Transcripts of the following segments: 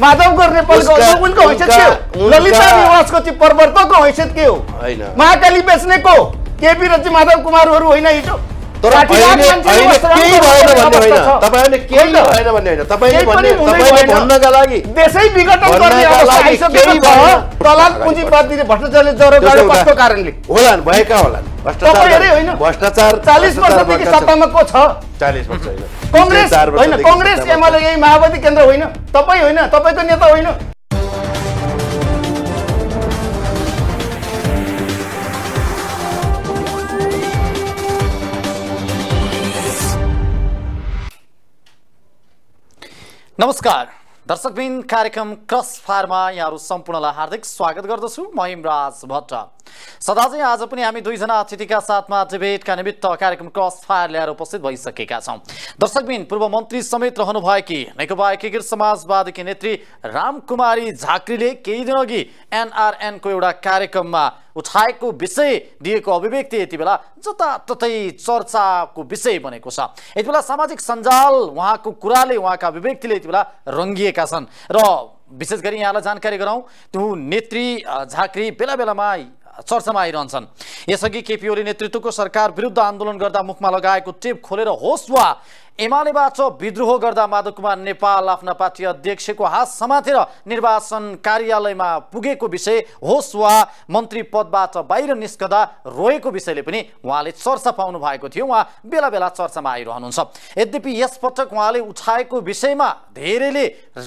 माधव नेपालको उनको हैसियत के हो ललिता निवासको चाहिँ पर्वतको हैसियत के हो महाकाली बेच्नेको केपी र माधव कुमारहरू होइन हिजो भ्रष्टाचार चालिस वर्षदेखि सत्तामा को छ चालिस वर्ष कङ्ग्रेस होइन कङ्ग्रेस एमाले यही माओवादी केन्द्र होइन तपाईँ होइन तपाईँको नेता होइन नमस्कार दर्शकबिन कार्यक्रम क्रस फायरमा यहाँहरू सम्पूर्णलाई हार्दिक स्वागत गर्दछु म हिमराज भट्ट सदा चाहिँ आज पनि हामी दुईजना अतिथिका साथमा डिबेटका निमित्त कार्यक्रम क्रस फायर ल्याएर उपस्थित भइसकेका छौँ दर्शकबिन पूर्व मन्त्री समेत रहनुभएकी नेकपा एकीकृत समाजवादीकी नेत्री रामकुमारी झाक्रीले केही दिनअघि एनआरएनको एउटा कार्यक्रममा उठाएको विषय दिएको अभिव्यक्ति यति बेला जताततै चर्चाको विषय बनेको छ यति बेला सामाजिक सञ्जाल उहाँको कुराले उहाँका अभिव्यक्तिले यति बेला रङ्गिएका छन् र विशेष गरी यहाँलाई जानकारी गराउँ त्यो नेत्री झाँक्री बेला बेलामा चर्चामा आइरहन्छन् यसअघि केपी ओली नेतृत्वको सरकार विरुद्ध आन्दोलन गर्दा मुखमा लगाएको टेप खोलेर होस् वा एमालेबाट विद्रोह गर्दा माधव कुमार नेपाल आफ्ना पार्टी अध्यक्षको हात समातेर निर्वाचन कार्यालयमा पुगेको विषय होस् वा मन्त्री पदबाट बाहिर निस्कदा रोएको विषयले पनि उहाँले चर्चा पाउनु भएको थियो उहाँ बेला बेला चर्चामा आइरहनुहुन्छ यद्यपि यसपटक उहाँले उठाएको विषयमा धेरैले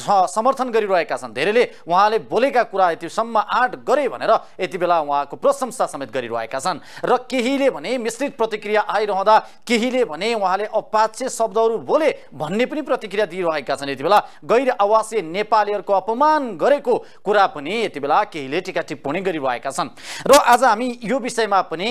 समर्थन गरिरहेका छन् धेरैले उहाँले बोलेका कुरा यतिसम्म आँट गरे भनेर यति बेला उहाँको प्रशंसा समेत गरिरहेका छन् र केहीले भने मिश्रित प्रतिक्रिया आइरहँदा केहीले भने उहाँले अपाच्य शब्द शब्दहरू बोले भन्ने पनि प्रतिक्रिया दिइरहेका छन् यति बेला गैर आवासीय नेपालीहरूको अपमान गरेको कुरा पनि यति बेला केहीले टिका टिप्पणी गरिरहेका छन् र आज हामी यो विषयमा पनि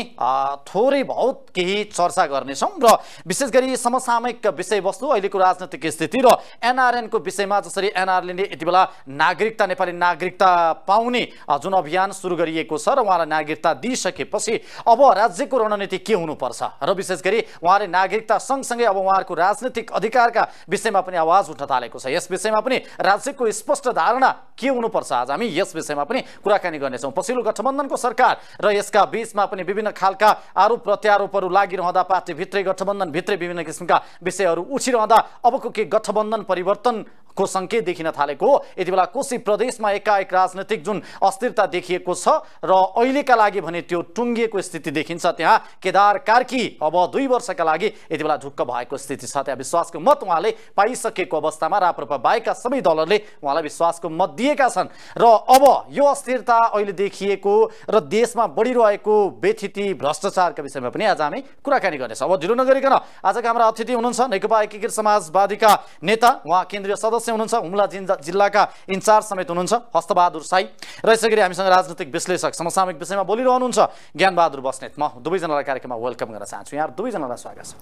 थोरै बहुत केही चर्चा गर्नेछौँ र विशेष गरी समसामयिक विषयवस्तु अहिलेको राजनैतिक स्थिति र एनआरएनको विषयमा जसरी एनआरएनले यति बेला नागरिकता नेपाली नागरिकता पाउने जुन अभियान सुरु गरिएको छ र उहाँलाई नागरिकता दिइसकेपछि अब राज्यको रणनीति के हुनुपर्छ र विशेष गरी उहाँले नागरिकता सँगसँगै अब उहाँहरूको राज राजनीतिक अधिकारका विषयमा पनि आवाज उठ्न थालेको छ यस विषयमा पनि राज्यको स्पष्ट धारणा के हुनुपर्छ आज हामी यस विषयमा पनि कुराकानी गर्नेछौँ पछिल्लो गठबन्धनको सरकार र यसका बिचमा पनि विभिन्न खालका आरोप प्रत्यारोपहरू लागिरहँदा पार्टीभित्रै गठबन्धनभित्रै विभिन्न किसिमका विषयहरू उठिरहँदा अबको के गठबन्धन परिवर्तन को सङ्केत देखिन थालेको यति बेला कोशी प्रदेशमा एकाएक राजनैतिक जुन अस्थिरता देखिएको छ र अहिलेका लागि भने त्यो टुङ्गिएको स्थिति देखिन्छ त्यहाँ केदार कार्की अब दुई वर्षका लागि यति बेला ढुक्क भएको स्थिति छ त्यहाँ विश्वासको मत उहाँले पाइसकेको अवस्थामा राप्रपा बाहेकका सबै दलहरूले उहाँलाई विश्वासको मत दिएका छन् र अब यो अस्थिरता अहिले देखिएको र देशमा बढिरहेको बेथिति भ्रष्टाचारका विषयमा पनि आज हामी कुराकानी गर्नेछौँ अब ढिलो नगरिकन आजका हाम्रा अतिथि हुनुहुन्छ नेकपा एकीकृत समाजवादीका नेता उहाँ केन्द्रीय सदस्य सदस्य हुनुहुन्छ हुम्ला जिल्लाका इन्चार्ज समेत हुनुहुन्छ हस्तबहादुर साई र यसै गरी हामीसँग राजनीतिक विश्लेषक समसामयिक विषयमा बोलिरहनुहुन्छ ज्ञानबहादुर बस्नेत म दुवैजनालाई कार्यक्रममा वेलकम गर्न चाहन्छु यहाँ दुवैजनालाई स्वागत छ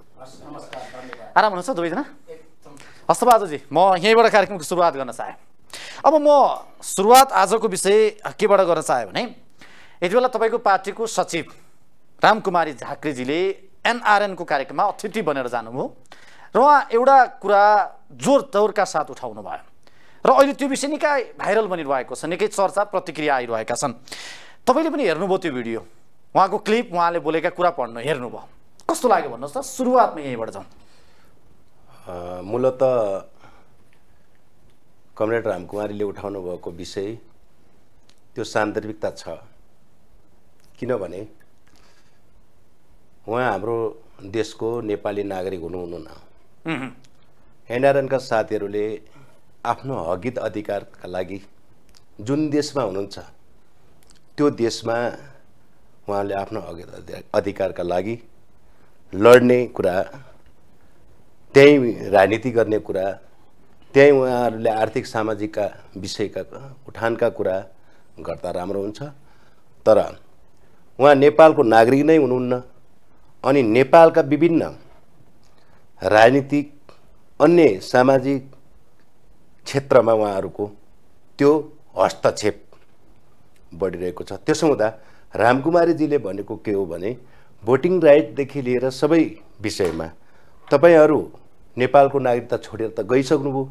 आराम हुनुहुन्छ दुवैजना हस्तबहादुरजी म यहीँबाट कार्यक्रमको सुरुवात गर्न चाहेँ अब म सुरुवात आजको विषय केबाट गर्न चाहेँ भने यति बेला तपाईँको पार्टीको सचिव रामकुमारी झाक्रीजीले एनआरएनको कार्यक्रममा अतिथि बनेर जानुभयो र उहाँ एउटा कुरा जोर तौरका साथ उठाउनु भयो र अहिले त्यो विषय निकै भाइरल बनिरहेको छ निकै चर्चा प्रतिक्रिया आइरहेका छन् तपाईँले पनि हेर्नुभयो त्यो भिडियो उहाँको क्लिप उहाँले बोलेका कुरा पढ्नु हेर्नुभयो कस्तो लाग्यो भन्नुहोस् त सुरुवातमा यहीँबाट जाउँ मूलत कमरेड रामकुमारीले उठाउनु भएको विषय त्यो सान्दर्भिकता छ किनभने उहाँ हाम्रो देशको नेपाली नागरिक हुनुहुन्न एनआरएनका साथीहरूले आफ्नो हगित अधिकारका लागि जुन देशमा हुनुहुन्छ त्यो देशमा उहाँले आफ्नो हकित अधिकारका लागि लड्ने कुरा त्यहीँ राजनीति गर्ने कुरा त्यहीँ उहाँहरूले आर्थिक सामाजिकका विषयका उठानका कुरा गर्दा राम्रो हुन्छ तर उहाँ नेपालको नागरिक नै हुनुहुन्न अनि नेपालका विभिन्न राजनीतिक अन्य सामाजिक क्षेत्रमा उहाँहरूको त्यो हस्तक्षेप बढिरहेको छ त्यसो हुँदा रामकुमारीजीले भनेको के हो भने भोटिङ राइटदेखि लिएर सबै विषयमा तपाईँहरू नेपालको नागरिकता छोडेर त गइसक्नुभयो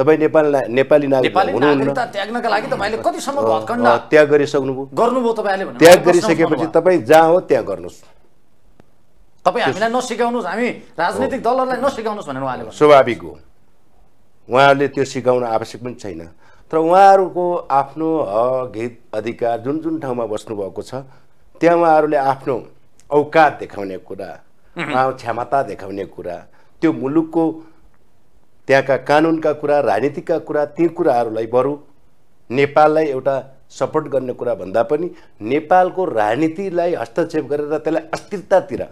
तपाईँ नेपाल नेपाली नागरिक त्याग गरिसक्नुभयो त्याग गरिसकेपछि तपाईँ जहाँ हो त्यहाँ गर्नुहोस् तपाईँ हामीलाई नसिकाउनुहोस् हामी राजनीतिक दलहरूलाई नसिकाउनुहोस् भनेर उहाँले स्वाभाविक हो उहाँहरूले त्यो सिकाउन आवश्यक पनि छैन तर उहाँहरूको आफ्नो हक हित अधिकार जुन जुन ठाउँमा बस्नुभएको छ त्यहाँ उहाँहरूले आफ्नो औकात देखाउने कुरा उहाँ क्षमता देखाउने कुरा त्यो मुलुकको त्यहाँका कानुनका कुरा राजनीतिका कुरा ती कुराहरूलाई बरु नेपाललाई एउटा सपोर्ट गर्ने कुरा भन्दा पनि नेपालको राजनीतिलाई हस्तक्षेप गरेर त्यसलाई अस्थिरतातिर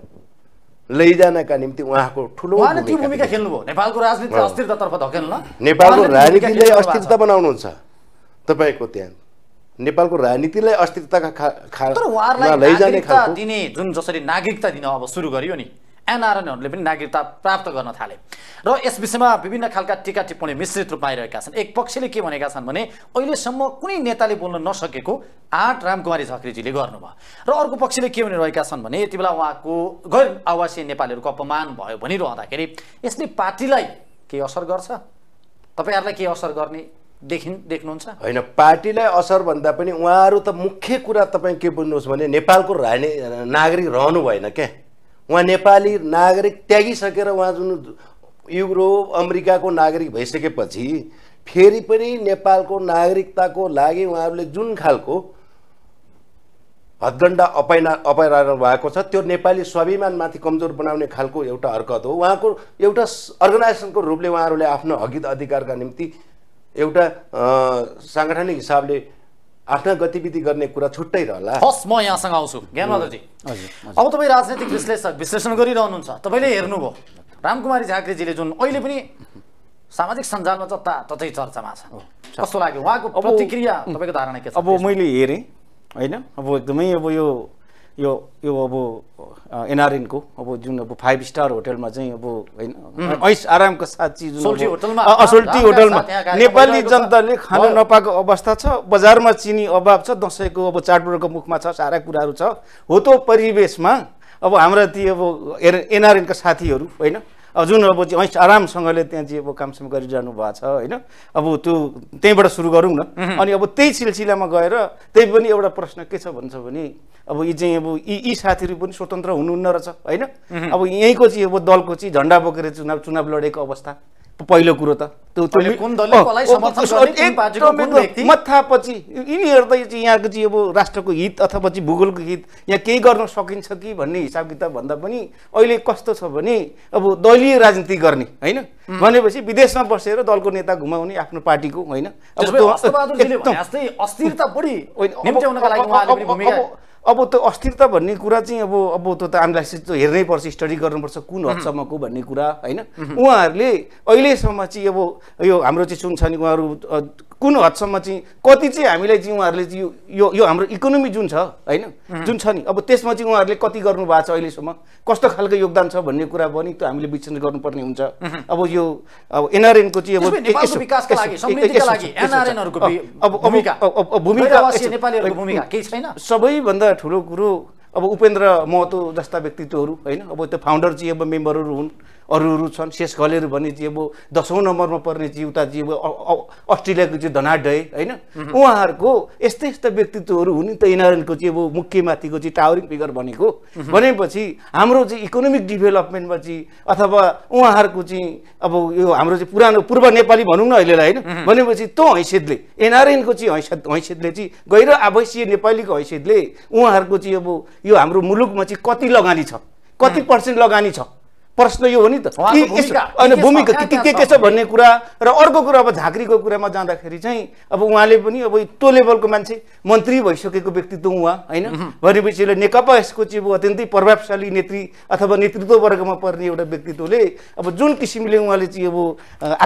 लैजानका निम्ति उहाँको ठुलो भूमिका खेल्नुभयो नेपालको राजनीति अस्थिरतातर्फ धकेल्न नेपालको राजनीतिलाई अस्थिरता बनाउनुहुन्छ तपाईँको त्यहाँ नेपालको राजनीतिलाई अस्थिरताका खा दिने जुन जसरी नागरिकता दिन अब सुरु गरियो नि एनआरएनहरूले पनि नागरिकता प्राप्त गर्न थाले र यस विषयमा विभिन्न खालका टिका टिप्पणी मिश्रित रूपमा आइरहेका छन् एक पक्षले के भनेका छन् भने अहिलेसम्म कुनै नेताले बोल्न नसकेको आँट रामकुमारी झक्रीजीले गर्नुभयो र अर्को पक्षले के भनिरहेका छन् भने यति बेला उहाँको गैर आवासीय नेपालीहरूको अपमान भयो भनिरहँदाखेरि यसले पार्टीलाई केही असर गर्छ तपाईँहरूलाई केही असर गर्ने देखिन् देख्नुहुन्छ होइन पार्टीलाई असर भन्दा पनि उहाँहरू त मुख्य कुरा तपाईँ के बुझ्नुहोस् भने नेपालको राजनी नागरिक रहनु भएन क्या उहाँ नेपाली नागरिक त्यागिसकेर उहाँ जुन युरोप अमेरिकाको नागरिक भइसकेपछि फेरि पनि नेपालको नागरिकताको लागि उहाँहरूले जुन खालको हदण्ड अपैना अपनाएर भएको छ त्यो नेपाली स्वाभिमानमाथि कमजोर बनाउने खालको एउटा हरकत हो उहाँको एउटा अर्गनाइजेसनको रूपले उहाँहरूले आफ्नो हकित अधिकारका निम्ति एउटा साङ्गठनिक हिसाबले आफ्ना गतिविधि गर्ने कुरा छुट्टै रहला हस् म यहाँसँग आउँछु ज्ञानबहादुरजी अब तपाईँ राजनैतिक विश्लेषक विश्लेषण गरिरहनुहुन्छ तपाईँले हेर्नुभयो रामकुमारी झाँक्रीजीले जुन अहिले पनि सामाजिक सञ्जालमा जता ततै चर्चामा छ कस्तो लाग्यो उहाँको प्रतिक्रिया तपाईँको धारणा के छ अब मैले हेरेँ होइन अब एकदमै अब यो यो यो अब एनआरएनको अब जुन अब फाइभ स्टार होटलमा चाहिँ अब होइन ऐस आरामको साथ चिज सोल्टी होटलमा नेपाली जनताले खान नपाएको अवस्था छ बजारमा चिनी अभाव छ दसैँको अब चाडबाडको मुखमा छ सारा कुराहरू छ हो त परिवेशमा अब हाम्रा ती अब एनआरएनका साथीहरू होइन अब जुन अब चाहिँ आरामसँगले त्यहाँ चाहिँ अब कामसम्म गरिरहनु भएको छ होइन अब त्यो त्यहीँबाट सुरु गरौँ न अनि अब त्यही सिलसिलामा गएर त्यही पनि एउटा प्रश्न के छ भन्छ भने अब यी चाहिँ अब यी यी साथीहरू पनि स्वतन्त्र हुनुहुन्न रहेछ होइन अब यहीँको चाहिँ अब दलको चाहिँ झन्डा बोकेर चुनाव चुनाव लडेको अवस्था पहिलो कुरो त मथापछि यिनीहरू त चाहिँ यहाँको चाहिँ अब राष्ट्रको हित अथवा चाहिँ भूगोलको हित यहाँ केही गर्न सकिन्छ कि भन्ने हिसाब किताब भन्दा पनि अहिले कस्तो छ भने अब दलीय राजनीति गर्ने होइन भनेपछि विदेशमा बसेर दलको नेता घुमाउने आफ्नो पार्टीको होइन अब त्यो अस्थिरता भन्ने कुरा चाहिँ अब अब त्यो त हामीलाई त्यो हेर्नै पर्छ स्टडी गर्नुपर्छ कुन हदसम्मको भन्ने कुरा होइन उहाँहरूले अहिलेसम्म चाहिँ अब यो हाम्रो चाहिँ नि उहाँहरू कुन हदसम्म चाहिँ कति चाहिँ हामीलाई चाहिँ उहाँहरूले चाहिँ यो यो हाम्रो इकोनोमी जुन छ होइन जुन छ नि अब त्यसमा चाहिँ उहाँहरूले कति गर्नु भएको छ अहिलेसम्म कस्तो खालको योगदान छ भन्ने कुरा पनि त्यो हामीले विश्लेषण गर्नुपर्ने हुन्छ अब यो अब एनआरएनको चाहिँ अब भूमिका सबैभन्दा ठुलो कुरो अब उपेन्द्र महतो जस्ता व्यक्तित्वहरू होइन अब त्यो फाउन्डर चाहिँ अब मेम्बरहरू हुन् अरूहरू छन् शेष घलेहरू भन्ने अब दसौँ नम्बरमा पर्ने चाहिँ उता चाहिँ अब अस्ट्रेलियाको चाहिँ धनाडय होइन उहाँहरूको यस्तै यस्ता व्यक्तित्वहरू हुन् त यिनीहरूको चाहिँ अब मुख्यमाथिको चाहिँ टावरिङ फिगर भनेको भनेपछि हाम्रो चाहिँ इकोनोमिक डेभलपमेन्टमा चाहिँ अथवा उहाँहरूको चाहिँ अब यो हाम्रो चाहिँ पुरानो पूर्व नेपाली भनौँ न अहिलेलाई होइन भनेपछि त्यो हैसियतले एनआरएनको चाहिँ हैसियत हैसियतले चाहिँ गहिरो आवासीय नेपालीको हैसियतले उहाँहरूको चाहिँ अब यो हाम्रो मुलुकमा चाहिँ कति लगानी छ कति पर्सेन्ट लगानी छ प्रश्न यो हो नि त होइन भूमिका के के छ भन्ने कुरा र अर्को कुरा अब झाँक्रीको कुरामा जाँदाखेरि चाहिँ अब उहाँले पनि अब त्यो लेभलको मान्छे मन्त्री भइसकेको व्यक्तित्व उहाँ होइन भनेपछि नेकपा यसको चाहिँ अब अत्यन्तै प्रभावशाली नेत्री अथवा नेतृत्व वर्गमा पर्ने एउटा व्यक्तित्वले अब जुन किसिमले उहाँले चाहिँ अब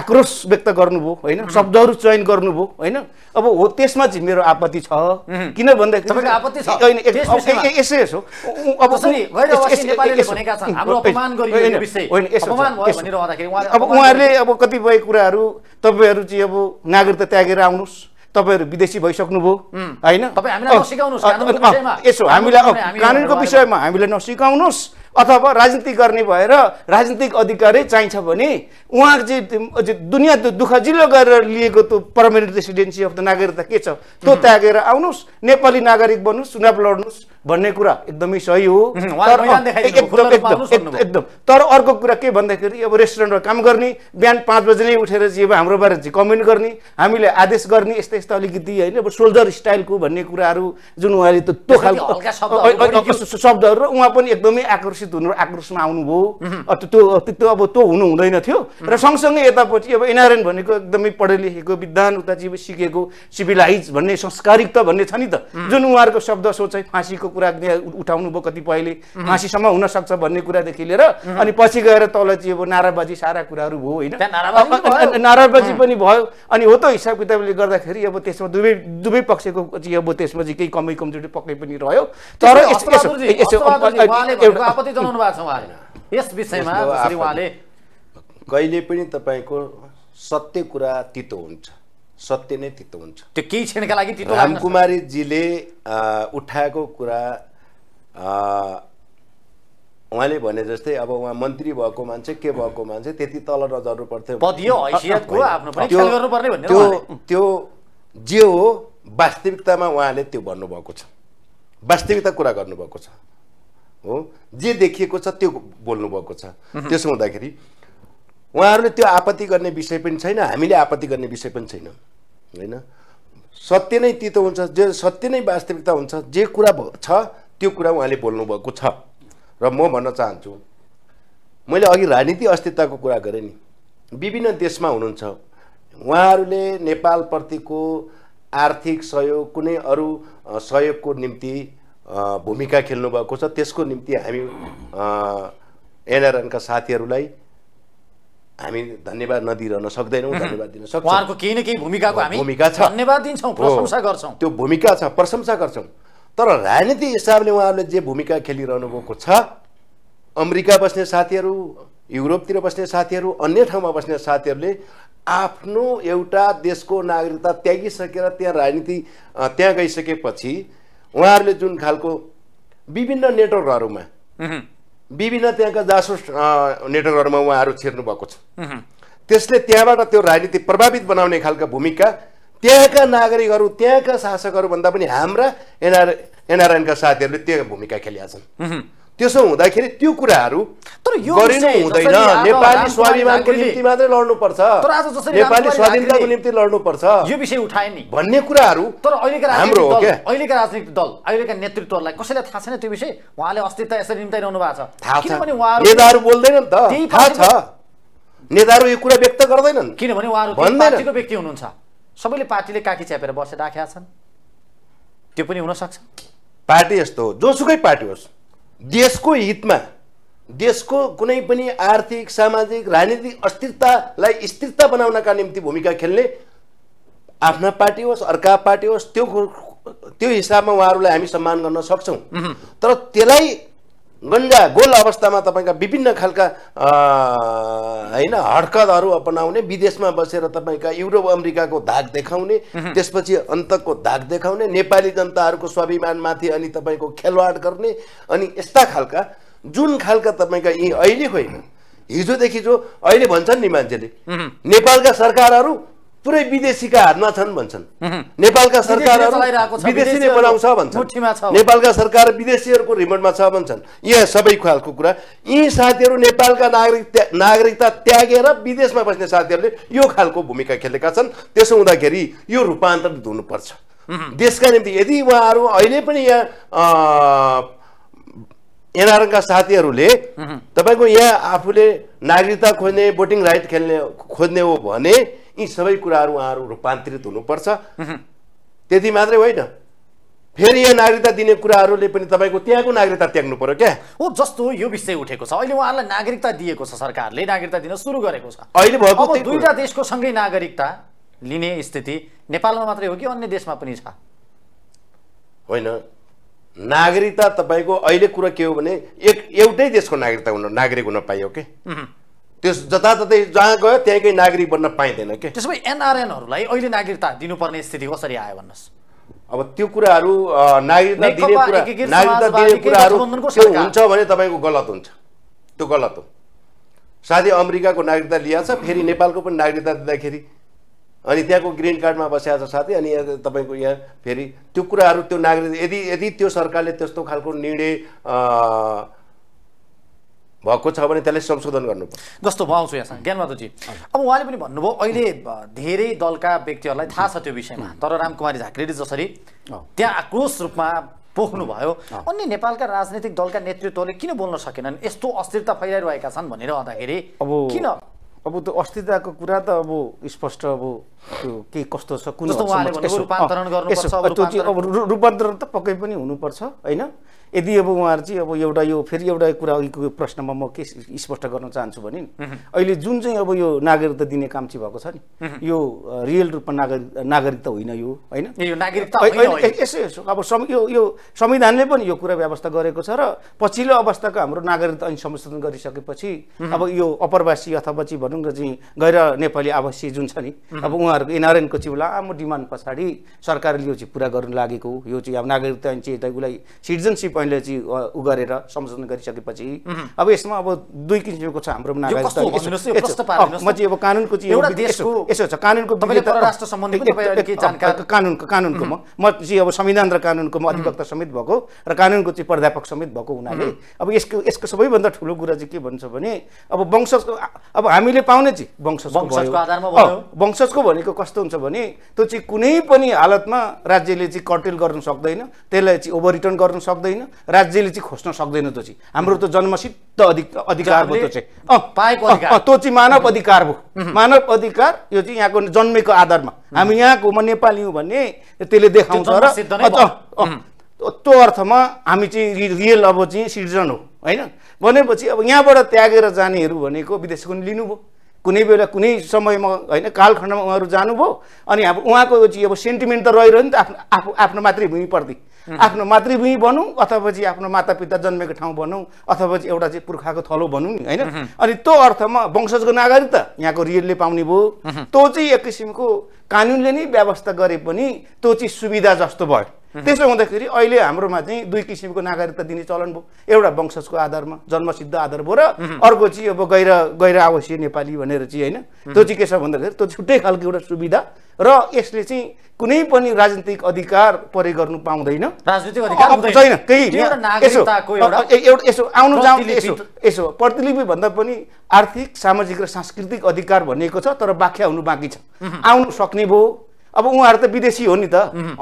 आक्रोश व्यक्त गर्नुभयो होइन शब्दहरू चयन गर्नुभयो होइन अब हो त्यसमा चाहिँ मेरो आपत्ति छ किन भन्दाखेरि आपत्ति यसो यसो अब होइन यसो अब उहाँहरूले अब कतिपय कुराहरू तपाईँहरू चाहिँ अब नागरिकता त्यागेर आउनुहोस् तपाईँहरू विदेशी भइसक्नुभयो होइन यसो हामीलाई कानुनको विषयमा हामीलाई नसिकाउनुहोस् अथवा राजनीति गर्ने भएर राजनीतिक अधिकारै चाहिन्छ भने उहाँ चाहिँ दुनियाँ दुःखजिलो गरेर लिएको त्यो पर्मानेन्ट रेसिडेन्सी अफ द नागरिकता के छ त्यो त्यागेर आउनुहोस् नेपाली नागरिक बन्नुहोस् चुनाव लड्नुहोस् भन्ने कुरा एकदमै सही हो एकदम तर अर्को कुरा के भन्दाखेरि अब रेस्टुरेन्टमा काम गर्ने बिहान पाँच बजे नै उठेर चाहिँ अब हाम्रो बारे चाहिँ कमेन्ट गर्ने हामीले आदेश गर्ने यस्तो यस्ता अलिकति होइन अब सोल्जर स्टाइलको भन्ने कुराहरू जुन उहाँले त्यो खालको शब्दहरू र उहाँ पनि एकदमै आकर्षित हुनु आक्रोशमा आउनुभयो त्यो त्यो अब त्यो हुनु हुँदैन थियो र सँगसँगै यतापट्टि अब एनआरएन भनेको एकदमै पढे लेखेको विद्वान उता चाहिँ सिकेको सिभिलाइज भन्ने संस्कारिक त भन्ने छ नि त जुन उहाँहरूको शब्द सोचाइ फाँसीको कुरा उठाउनु भयो कतिपयले फाँसीसम्म हुनसक्छ भन्ने कुरादेखि लिएर अनि पछि गएर तल चाहिँ अब नाराबाजी सारा कुराहरू भयो होइन नाराबाजी पनि भयो अनि हो त हिसाब किताबले गर्दाखेरि अब त्यसमा दुवै दुवै पक्षको चाहिँ अब त्यसमा चाहिँ केही कमी कमजोरी पक्कै पनि रह्यो तर यस विषयमा कहिले पनि तपाईँको सत्य कुरा तितो हुन्छ सत्य नै तितो हुन्छ त्यो केही क्षणका लागि तितो रामकुमारीजीले उठाएको कुरा उहाँले भने जस्तै अब उहाँ मन्त्री भएको मान्छे के भएको मान्छे त्यति तल रजर्नु पर्थ्यो त्यो त्यो जे हो वास्तविकतामा उहाँले त्यो भन्नुभएको छ वास्तविकता कुरा गर्नुभएको छ हो जे देखिएको छ त्यो बोल्नुभएको छ त्यसो हुँदाखेरि उहाँहरूले त्यो आपत्ति गर्ने विषय पनि छैन हामीले आपत्ति गर्ने विषय पनि छैन होइन सत्य नै तितो हुन्छ जे सत्य नै वास्तविकता हुन्छ जे कुरा छ त्यो कुरा उहाँले बोल्नुभएको छ र म भन्न चाहन्छु मैले अघि राजनीति अस्तित्वको कुरा गरेँ नि विभिन्न देशमा हुनुहुन्छ उहाँहरूले नेपालप्रतिको आर्थिक सहयोग कुनै अरू सहयोगको निम्ति भूमिका खेल्नुभएको छ त्यसको निम्ति हामी एनआरएनका साथीहरूलाई हामी धन्यवाद नदिइरहन सक्दैनौँ धन्यवाद दिन सक्छौँ उहाँहरूको केही न केही भूमिकाको हामी भूमिका छ धन्यवाद दिन्छौँ प्रशंसा गर्छौँ त्यो भूमिका छ प्रशंसा गर्छौँ तर राजनीति हिसाबले उहाँहरूले जे भूमिका खेलिरहनु भएको छ अमेरिका बस्ने साथीहरू युरोपतिर बस्ने साथीहरू अन्य ठाउँमा बस्ने साथीहरूले आफ्नो एउटा देशको नागरिकता त्यागिसकेर त्यहाँ राजनीति त्यहाँ गइसकेपछि उहाँहरूले जुन खालको विभिन्न नेटवर्कहरूमा विभिन्न त्यहाँका जासो नेटवर्कहरूमा उहाँहरू छिर्नु भएको छ त्यसले त्यहाँबाट त्यो राजनीति प्रभावित बनाउने खालका भूमिका त्यहाँका नागरिकहरू त्यहाँका शासकहरूभन्दा पनि हाम्रा एनआर एनआरएनका साथीहरूले त्यो भूमिका खेलिया छन् त्यसो हुँदाखेरि त्यो कुराहरू तर यो गरिनु हुँदैन नेपाली स्वाभिमानको निम्ति मात्रै लड्नुपर्छ तर आज जसरी नेपाली स्वाधीनताको निम्ति लड्नुपर्छ यो विषय उठाए नि भन्ने कुराहरू तर अहिलेका हाम्रो अहिलेका राजनीतिक दल अहिलेका नेतृत्वहरूलाई कसैलाई थाहा छैन त्यो विषय उहाँले अस्तित्व यसरी निम्ताइरहनु भएको छ थाहा छ नेताहरू बोल्दैनन् त थाहा छ नेताहरू यो कुरा व्यक्त गर्दैनन् किनभने उहाँहरू पार्टीको व्यक्ति हुनुहुन्छ सबैले पार्टीले काकी च्यापेर बसेर राखेका छन् त्यो पनि हुनसक्छ पार्टी यस्तो हो जोसुकै पार्टी होस् देशको हितमा देशको कुनै पनि आर्थिक सामाजिक राजनीतिक अस्थिरतालाई स्थिरता बनाउनका निम्ति भूमिका खेल्ने आफ्ना पार्टी होस् अर्का पार्टी होस् त्यो त्यो हिसाबमा उहाँहरूलाई हामी सम्मान गर्न सक्छौँ तर त्यसलाई गन्जा गोल अवस्थामा तपाईँका विभिन्न खालका होइन हडकतहरू अपनाउने विदेशमा बसेर तपाईँका युरोप अमेरिकाको धाक देखाउने त्यसपछि अन्तको धाक देखाउने नेपाली जनताहरूको स्वाभिमानमाथि अनि तपाईँको खेलवाड गर्ने अनि यस्ता खालका जुन खालका तपाईँका यी अहिले होइन हिजोदेखि जो अहिले भन्छन् नि मान्छेले नेपालका सरकारहरू पुरै विदेशीका हातमा छन् भन्छन् नेपालका सरकार विदेशी नै बनाउँछ भन्छन् नेपालका सरकार विदेशीहरूको रिमोटमा छ भन्छन् यहाँ सबै खालको कुरा यी साथीहरू नेपालका नागरिक नागरिकता त्यागेर विदेशमा बस्ने साथीहरूले यो खालको भूमिका खेलेका छन् त्यसो हुँदाखेरि यो रूपान्तरित हुनुपर्छ देशका निम्ति यदि उहाँहरू अहिले पनि यहाँ एनआरएनका साथीहरूले तपाईँको यहाँ आफूले नागरिकता खोज्ने भोटिङ राइट खेल्ने खोज्ने हो भने यी सबै कुराहरू उहाँहरू रूपान्तरित हुनुपर्छ त्यति मात्रै होइन फेरि यहाँ नागरिकता दिने कुराहरूले पनि तपाईँको त्यहाँको नागरिकता त्याग्नु पर्यो क्या हो जस्तो यो विषय उठेको छ अहिले उहाँहरूलाई नागरिकता दिएको छ सरकारले नागरिकता दिन सुरु गरेको छ अहिले भएको दुईवटा देशको सँगै नागरिकता लिने स्थिति नेपालमा मात्रै हो कि अन्य देशमा पनि छ होइन नागरिकता तपाईँको अहिले कुरा के हो भने एक एउटै देशको नागरिकता हुन नागरिक हुन पाइयो कि त्यस जताततै जहाँ गयो त्यहीँकै नागरिक बन्न पाइँदैन के त्यसो भए एनआरएनहरूलाई अहिले नागरिकता दिनुपर्ने स्थिति कसरी आयो भन्नुहोस् अब त्यो कुराहरू नागरिकता दिने कुरा नागरिकता दिने कुराहरू हुन्छ भने तपाईँको गलत हुन्छ त्यो गलत हो साथै अमेरिकाको नागरिकता लिएको छ फेरि नेपालको पनि नागरिकता दिँदाखेरि अनि त्यहाँको ग्रिन कार्डमा बसिया छ साथै अनि यहाँ तपाईँको यहाँ फेरि त्यो कुराहरू त्यो नागरिक यदि यदि त्यो सरकारले त्यस्तो खालको निर्णय भएको छ भने त्यसलाई संशोधन गर्नुपर्छ जस्तो म आउँछु यहाँसँग ज्ञान माधुजी अब उहाँले पनि भन्नुभयो अहिले धेरै दलका व्यक्तिहरूलाई थाहा छ त्यो विषयमा तर रामकुमारी झाँक्रीले जसरी त्यहाँ आक्रोश रूपमा भयो अन्य नेपालका राजनैतिक दलका नेतृत्वले किन बोल्न सकेनन् यस्तो अस्थिरता फैलाइरहेका छन् भनेर आउँदाखेरि अब किन अब त्यो अस्थिरताको कुरा त अब स्पष्ट अब त्यो के कस्तो छ कुन अब रूपान्तरण त पक्कै पनि हुनुपर्छ होइन यदि अब उहाँहरू चाहिँ अब एउटा यो फेरि एउटा कुरा अघिको प्रश्नमा म के स्पष्ट गर्न चाहन्छु भने अहिले जुन चाहिँ अब यो नागरिकता दिने काम चाहिँ भएको छ नि यो रियल रूपमा नागरिक नागरिकता होइन यो होइन यसो यसो अब यो यो संविधानले पनि यो कुरा व्यवस्था गरेको छ र पछिल्लो अवस्थाको हाम्रो नागरिकता ऐन संशोधन गरिसकेपछि अब यो अपरवासी अथवा चाहिँ र चाहिँ गैर नेपाली आवासीय जुन छ नि अब उहाँहरूको एनआरएनको चाहिँ लामो डिमान्ड पछाडि सरकारले यो चाहिँ पुरा गर्न लागेको यो चाहिँ अब नागरिकता चाहिँ उसलाई सिटिजनसिप अहिले चाहिँ उ गरेर संशोधन गरिसकेपछि अब यसमा अब दुई किसिमको छ हाम्रो नागरिकता म चाहिँ अब कानुनको चाहिँ यसो छ कानुनको कानुनको कानुनको म चाहिँ अब संविधान र कानुनको म अधिवक्ता समेत भएको र कानुनको चाहिँ प्राध्यापक समेत भएको हुनाले अब यसको यसको सबैभन्दा ठुलो कुरा चाहिँ के भन्छ भने अब वंशको अब हामीले पाउने चाहिँ वंशजको वंशजको भनेको कस्तो हुन्छ भने त्यो चाहिँ कुनै पनि हालतमा राज्यले चाहिँ कटेल गर्न सक्दैन त्यसलाई चाहिँ ओभर रिटर्न गर्न सक्दैन राज्यले चाहिँ खोज्न सक्दैन त्यो चाहिँ हाम्रो त जन्मसिद्ध अधिकार हो त्यो चाहिँ त्यो चाहिँ मानव अधिकार हो मानव अधिकार यो चाहिँ यहाँको जन्मेको आधारमा हामी यहाँको म नेपाली हो भन्ने त्यसले देखाउँछ र त्यो अर्थमा हामी चाहिँ रियल अब चाहिँ सिटिजन हो होइन भनेपछि अब यहाँबाट त्यागेर जानेहरू भनेको विदेशको लिनुभयो कुनै बेला कुनै समयमा होइन कालखण्डमा उहाँहरू जानुभयो अनि अब उहाँको चाहिँ अब सेन्टिमेन्ट त रहिरह्यो नि त आफ्नो आफू आफ्नो मातृभूमिप्रति आफ्नो मातृभूमि भनौँ अथवा चाहिँ आफ्नो मातापिता जन्मेको ठाउँ भनौँ अथवा चाहिँ एउटा चाहिँ पुर्खाको थलो भनौँ नि होइन अनि त्यो अर्थमा वंशजको नागरिक त यहाँको रियलले पाउने भयो त्यो चाहिँ एक किसिमको कानुनले नै व्यवस्था गरे पनि त्यो चाहिँ सुविधा जस्तो भयो त्यसो हुँदाखेरि अहिले हाम्रोमा चाहिँ दुई किसिमको नागरिकता दिने चलन भयो एउटा वंशजको आधारमा जन्मसिद्ध आधार भयो र अर्को चाहिँ अब गैर गैर आवासीय नेपाली भनेर चाहिँ होइन त्यो चाहिँ के छ भन्दाखेरि त्यो छुट्टै खालको एउटा सुविधा र यसले चाहिँ कुनै पनि राजनीतिक अधिकार परे गर्नु पाउँदैन छैन केही यसो यसो आउनु जाउँ यसो यसो प्रतिलिपि भन्दा पनि आर्थिक सामाजिक र सांस्कृतिक अधिकार भनिएको छ तर व्याख्या हुनु बाँकी छ आउनु सक्ने भयो अब उहाँहरू त विदेशी हो नि त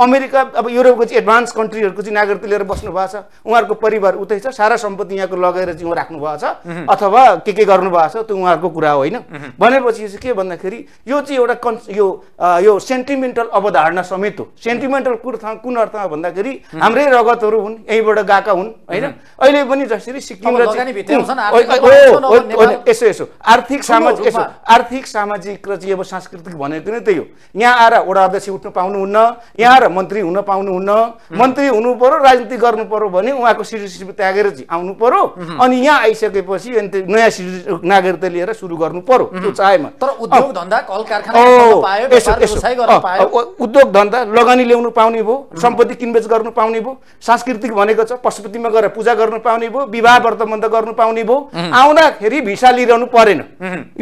अमेरिका अब युरोपको चाहिँ एडभान्स कन्ट्रीहरूको चाहिँ नागरिकता लिएर बस्नु भएको छ उहाँहरूको परिवार उतै छ सारा सम्पत्ति यहाँको लगेर चाहिँ राख्नु भएको छ अथवा के के गर्नुभएको छ त्यो उहाँहरूको कुरा होइन भनेपछि के भन्दाखेरि यो चाहिँ एउटा कन् यो यो सेन्टिमेन्टल अवधारणा समेत हो सेन्टिमेन्टल कुर्थ कुन अर्थमा भन्दाखेरि हाम्रै रगतहरू हुन् यहीँबाट गएका हुन् होइन अहिले पनि जसरी सिक्किम यसो यसो आर्थिक सामाजिक यसो आर्थिक सामाजिक र चाहिँ अब सांस्कृतिक भनेको नै त्यही हो यहाँ आएर एउटा सभाध्यक्ष उठ्नु पाउनुहुन्न यहाँ र मन्त्री हुन पाउनुहुन्न मन्त्री हुनु पर्यो राजनीति गर्नु पर्यो भने उहाँको सिटिजनसिप त्यागेर आउनु पर्यो अनि यहाँ आइसकेपछि नयाँ सिटिजन नागरिकता लिएर सुरु गर्नु पर्यो त्यो चाहेमा तर उद्योग धन्दा कल कारखाना उद्योग धन्दा लगानी ल्याउनु पाउने भयो सम्पत्ति किनबेच गर्नु पाउने भयो सांस्कृतिक भनेको छ पशुपतिमा गएर पूजा गर्नु पाउने भयो विवाह व्रत बन्द गर्नु पाउने भयो आउँदाखेरि भिसा लिइरहनु परेन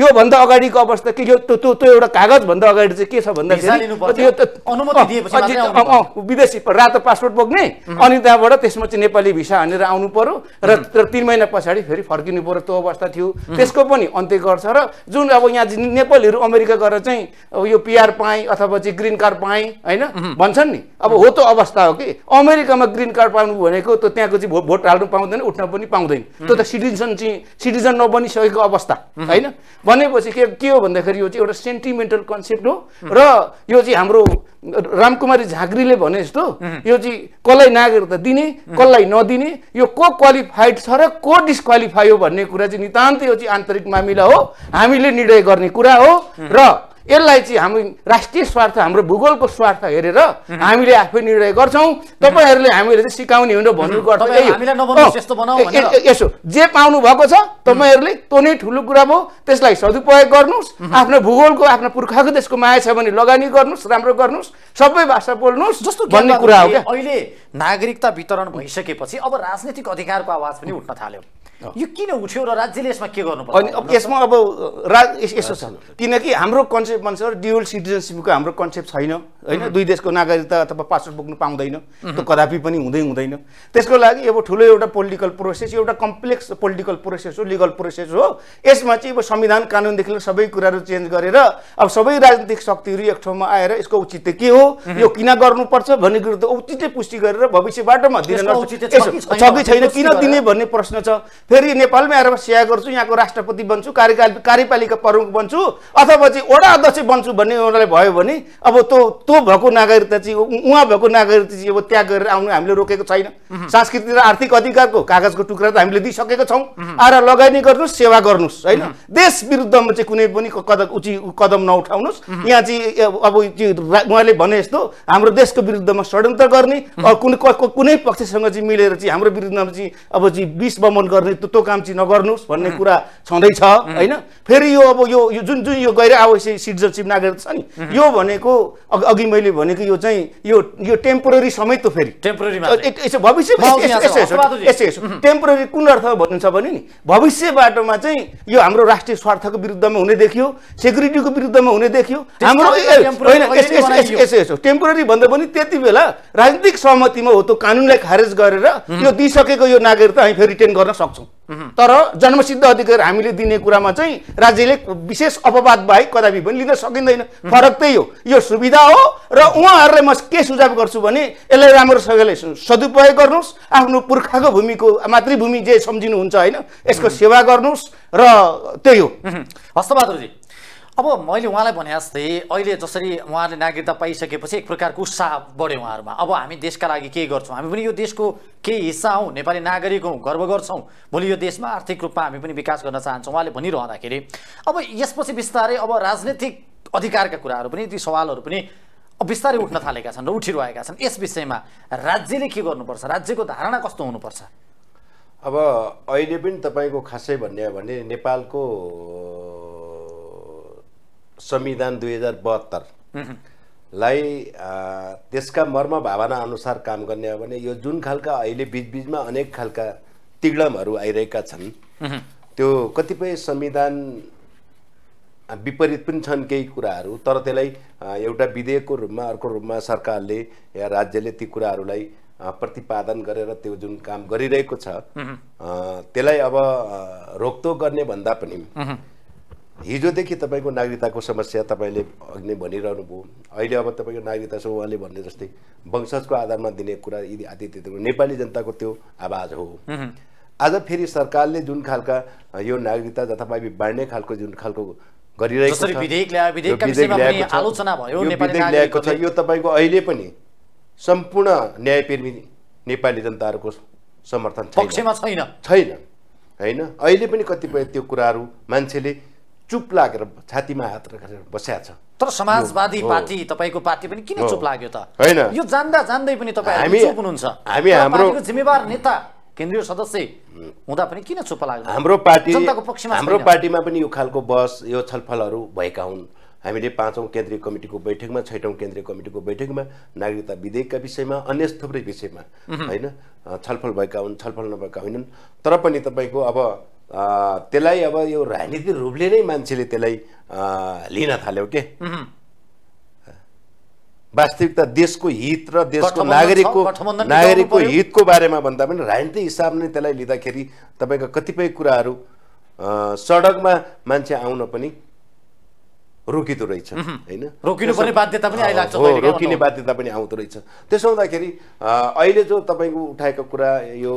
योभन्दा अगाडिको अवस्था के यो त्यो त्यो एउटा कागजभन्दा अगाडि चाहिँ के छ भन्दाखेरि अनुमति विदेशी रातो पासपोर्ट बोक्ने अनि त्यहाँबाट त्यसमा चाहिँ नेपाली भिसा हानेर आउनु पर्यो र तिन महिना पछाडि फेरि फर्किनु पर्यो त्यो अवस्था थियो त्यसको पनि अन्त्य गर्छ र जुन अब यहाँ नेपालीहरू अमेरिका गएर चाहिँ यो पिआर पाएँ अथवा चाहिँ ग्रिन कार्ड पाएँ होइन भन्छन् नि अब हो त अवस्था हो कि अमेरिकामा ग्रिन कार्ड पाउनु भनेको त त्यहाँको चाहिँ भोट हाल्नु पाउँदैन उठ्न पनि पाउँदैन त्यो त सिटिजन चाहिँ सिटिजन नबनिसकेको अवस्था होइन भनेपछि के के हो भन्दाखेरि यो चाहिँ एउटा सेन्टिमेन्टल कन्सेप्ट हो र यो चाहिँ हाम्रो रामकुमारी झाँक्रीले भने जस्तो यो चाहिँ कसलाई नागरिकता दिने कसलाई नदिने यो को क्वालिफाइड छ र को डिस्क्वालिफाई हो भन्ने कुरा चाहिँ नितान्त यो चाहिँ आन्तरिक मामिला हो हामीले निर्णय गर्ने कुरा हो र यसलाई चाहिँ हाम्रो राष्ट्रिय स्वार्थ हाम्रो भूगोलको स्वार्थ हेरेर हामीले आफै निर्णय गर्छौँ तपाईँहरूले हामीले चाहिँ सिकाउने भनेर भन्नु यसो जे पाउनु भएको छ तपाईँहरूले त्यो नै ठुलो कुरा भयो त्यसलाई सदुपयोग गर्नुहोस् आफ्नो भूगोलको आफ्नो पुर्खाको देशको माया छ भने लगानी गर्नुहोस् राम्रो गर्नुहोस् सबै भाषा बोल्नुहोस् जस्तो भन्ने कुरा हो अहिले नागरिकता वितरण भइसकेपछि अब राजनीतिक अधिकारको आवाज पनि उठ्न थाल्यो यो किन उठ्यो र राज्यले यसमा के गर्नु पर्छ अनि यसमा अब राज यसो छ किनकि हाम्रो कन्सेप्ट अनुसार ड्युल सिटिजनसिपको हाम्रो कन्सेप्ट छैन होइन दुई देशको नागरिकता अथवा पासपोर्ट बोक्नु पाउँदैन त्यो कदापि पनि हुँदै हुँदैन त्यसको लागि अब ठुलो एउटा पोलिटिकल प्रोसेस एउटा कम्प्लेक्स पोलिटिकल प्रोसेस हो लिगल प्रोसेस हो यसमा चाहिँ अब संविधान कानुनदेखि लिएर सबै कुराहरू चेन्ज गरेर अब सबै राजनीतिक शक्तिहरू एक ठाउँमा आएर यसको उचित के हो यो किन गर्नुपर्छ भन्ने कुरो त औचित्य पुष्टि गरेर भविष्यबाट दिन छ कि छैन किन दिने भन्ने प्रश्न छ फेरि नेपालमै आएर सेवा गर्छु यहाँको राष्ट्रपति बन्छु कार्यकाल कार्यपालिका प्रमुख बन्छु अथवा चाहिँ वडा अध्यक्ष बन्छु भन्ने उनीहरूलाई भयो भने अब तँ तँ भएको नागरिकता चाहिँ उहाँ भएको नागरिकता चाहिँ अब त्याग गरेर आउनु हामीले रोकेको छैन सांस्कृतिक र आर्थिक अधिकारको कागजको टुक्रा त हामीले दिइसकेको छौँ आएर लगानी गर्नुहोस् सेवा गर्नुहोस् होइन देश विरुद्धमा चाहिँ कुनै पनि कदम उचि कदम नउठाउनुहोस् यहाँ चाहिँ अब उहाँले भने यस्तो हाम्रो देशको विरुद्धमा षड्यन्त्र गर्ने कुनै कुनै पक्षसँग चाहिँ मिलेर चाहिँ हाम्रो विरुद्धमा चाहिँ अब चाहिँ विष बमन गर्ने त्यो काम चाहिँ नगर्नुहोस् भन्ने कुरा छँदैछ होइन फेरि यो अब यो जुन जुन यो गैर आवश्यक सिटिजनसिप नागरिक छ नि यो भनेको अघि मैले भनेको यो चाहिँ यो यो टेम्पोररी समय त फेरि भविष्य टेम्पोररी कुन अर्थ भन्नुहुन्छ भने नि भविष्य बाटोमा चाहिँ यो हाम्रो राष्ट्रिय स्वार्थको विरुद्धमा हुने देखियो सेक्युरिटीको विरुद्धमा हुने देखियो हाम्रो टेम्पोररी भन्दा पनि त्यति बेला राजनीतिक सहमतिमा हो त्यो कानुनलाई खारेज गरेर यो दिइसकेको यो नागरिकता हामी फेरि रिटेन गर्न सक्छौँ गर्छौँ तर जन्मसिद्ध अधिकार हामीले दिने कुरामा चाहिँ राज्यले विशेष अपवाद बाहेक कदापि पनि लिन सकिँदैन फरक त्यही हो यो सुविधा हो र उहाँहरूलाई म के सुझाव गर्छु भने यसलाई राम्रोसँगले सदुपयोग गर्नुहोस् आफ्नो पुर्खाको भूमिको मातृभूमि जे सम्झिनुहुन्छ होइन यसको सेवा गर्नुहोस् र त्यही हो हस्तबहादुरजी अब मैले उहाँलाई भने जस्तै अहिले जसरी उहाँहरूले नागरिकता पाइसकेपछि एक प्रकारको उत्साह बढ्यो उहाँहरूमा अब हामी देशका लागि के गर्छौँ हामी पनि यो देशको केही हिस्सा हौँ नेपाली नागरिक हौँ गर्व गर्छौँ भोलि यो देशमा आर्थिक रूपमा हामी पनि विकास गर्न चाहन्छौँ उहाँले भनिरहँदाखेरि अब यसपछि बिस्तारै अब राजनैतिक अधिकारका कुराहरू पनि ती सवालहरू पनि बिस्तारै उठ्न थालेका छन् र उठिरहेका छन् यस विषयमा राज्यले के गर्नुपर्छ राज्यको धारणा कस्तो हुनुपर्छ अब अहिले पनि तपाईँको खासै भन्ने हो भने नेपालको संविधान दुई हजार बहत्तरलाई त्यसका मर्म भावना अनुसार काम गर्ने हो भने यो जुन खालका अहिले बिचबिचमा अनेक खालका तिगडमहरू आइरहेका छन् त्यो कतिपय संविधान विपरीत पनि छन् केही कुराहरू तर त्यसलाई एउटा विधेयकको रूपमा अर्को रूपमा सरकारले या राज्यले ती कुराहरूलाई प्रतिपादन गरेर त्यो जुन काम गरिरहेको छ त्यसलाई अब रोकटोक गर्ने भन्दा पनि हिजोदेखि तपाईँको नागरिकताको समस्या तपाईँले अघि नै भनिरहनु भयो अहिले अब तपाईँको नागरिकता छ उहाँले भन्ने जस्तै वंशजको आधारमा दिने कुरा यदि आदित्य नेपाली जनताको त्यो आवाज हो आज फेरि सरकारले जुन खालका यो नागरिकता जथाभावी बाँड्ने खालको जुन खालको गरिरहेको छ यो तपाईँको अहिले पनि सम्पूर्ण न्यायप्रेमी नेपाली जनताहरूको समर्थन छैन छैन होइन अहिले पनि कतिपय त्यो कुराहरू मान्छेले चुप लागेर छातीमा हात राखेर बस्या छ तर समाजवादी पार्टी तपाईँको पार्टी पनि किन चुप लाग्यो त होइन यो जान्दा जान्दै पनि तपाईँ चुप हुनुहुन्छ हामी हाम्रो जिम्मेवार नेता केन्द्रीय सदस्य हुँदा पनि किन चुप लाग्यो हाम्रो पार्टी पक्षमा हाम्रो पार्टीमा पनि यो खालको बस यो छलफलहरू भएका हुन् हामीले पाँचौँ केन्द्रीय कमिटीको बैठकमा छैटौँ केन्द्रीय कमिटीको बैठकमा नागरिकता विधेयकका विषयमा अन्य थुप्रै विषयमा होइन छलफल भएका हुन् छलफल नभएका होइनन् तर पनि तपाईँको अब त्यसलाई अब यो राजनीतिक रूपले नै मान्छेले त्यसलाई लिन थाल्यो के वास्तविकता देशको हित र देशको नागरिकको नागरिकको हितको बारेमा भन्दा पनि राजनीतिक हिसाबले त्यसलाई लिँदाखेरि तपाईँका कतिपय कुराहरू सडकमा मान्छे आउन पनि रोकिँदो रहेछ होइन पनि बाध्यता पनि आइरहेको छ रोकिने बाध्यता पनि आउँदो रहेछ त्यसो हुँदाखेरि अहिले जो तपाईँको उठाएको कुरा यो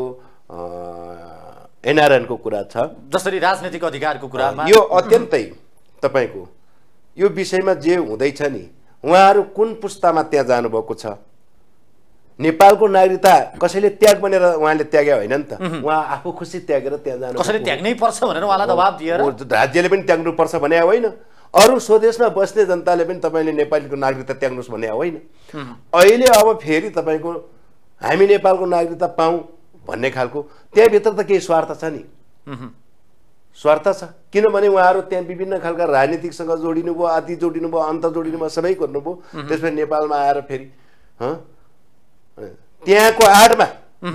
एनआरएनको कुरा छ जसरी राजनैतिक अधिकारको कुरामा यो अत्यन्तै तपाईँको यो विषयमा जे हुँदैछ नि उहाँहरू कुन पुस्तामा त्यहाँ जानुभएको छ नेपालको नागरिकता कसैले त्याग भनेर उहाँले त्यागे होइन नि त उहाँ आफू खुसी त्यागेर त्यहाँ जानु कसैले त्याग्नै पर्छ भनेर उहाँलाई दबाब दिएर राज्यले पनि त्याग्नुपर्छ भने होइन अरू स्वदेशमा बस्ने जनताले पनि तपाईँले नेपालीको नागरिकता त्याग्नुहोस् भने होइन अहिले अब फेरि तपाईँको हामी नेपालको नागरिकता पाऊँ भन्ने खालको त्यहाँभित्र त केही स्वार्थ छ नि स्वार्थ छ किनभने उहाँहरू त्यहाँ विभिन्न खालका राजनीतिकसँग जोडिनु भयो आदि जोडिनु भयो अन्त जोडिनु भयो सबै गर्नुभयो त्यसपछि नेपालमा आएर फेरि त्यहाँको आडमा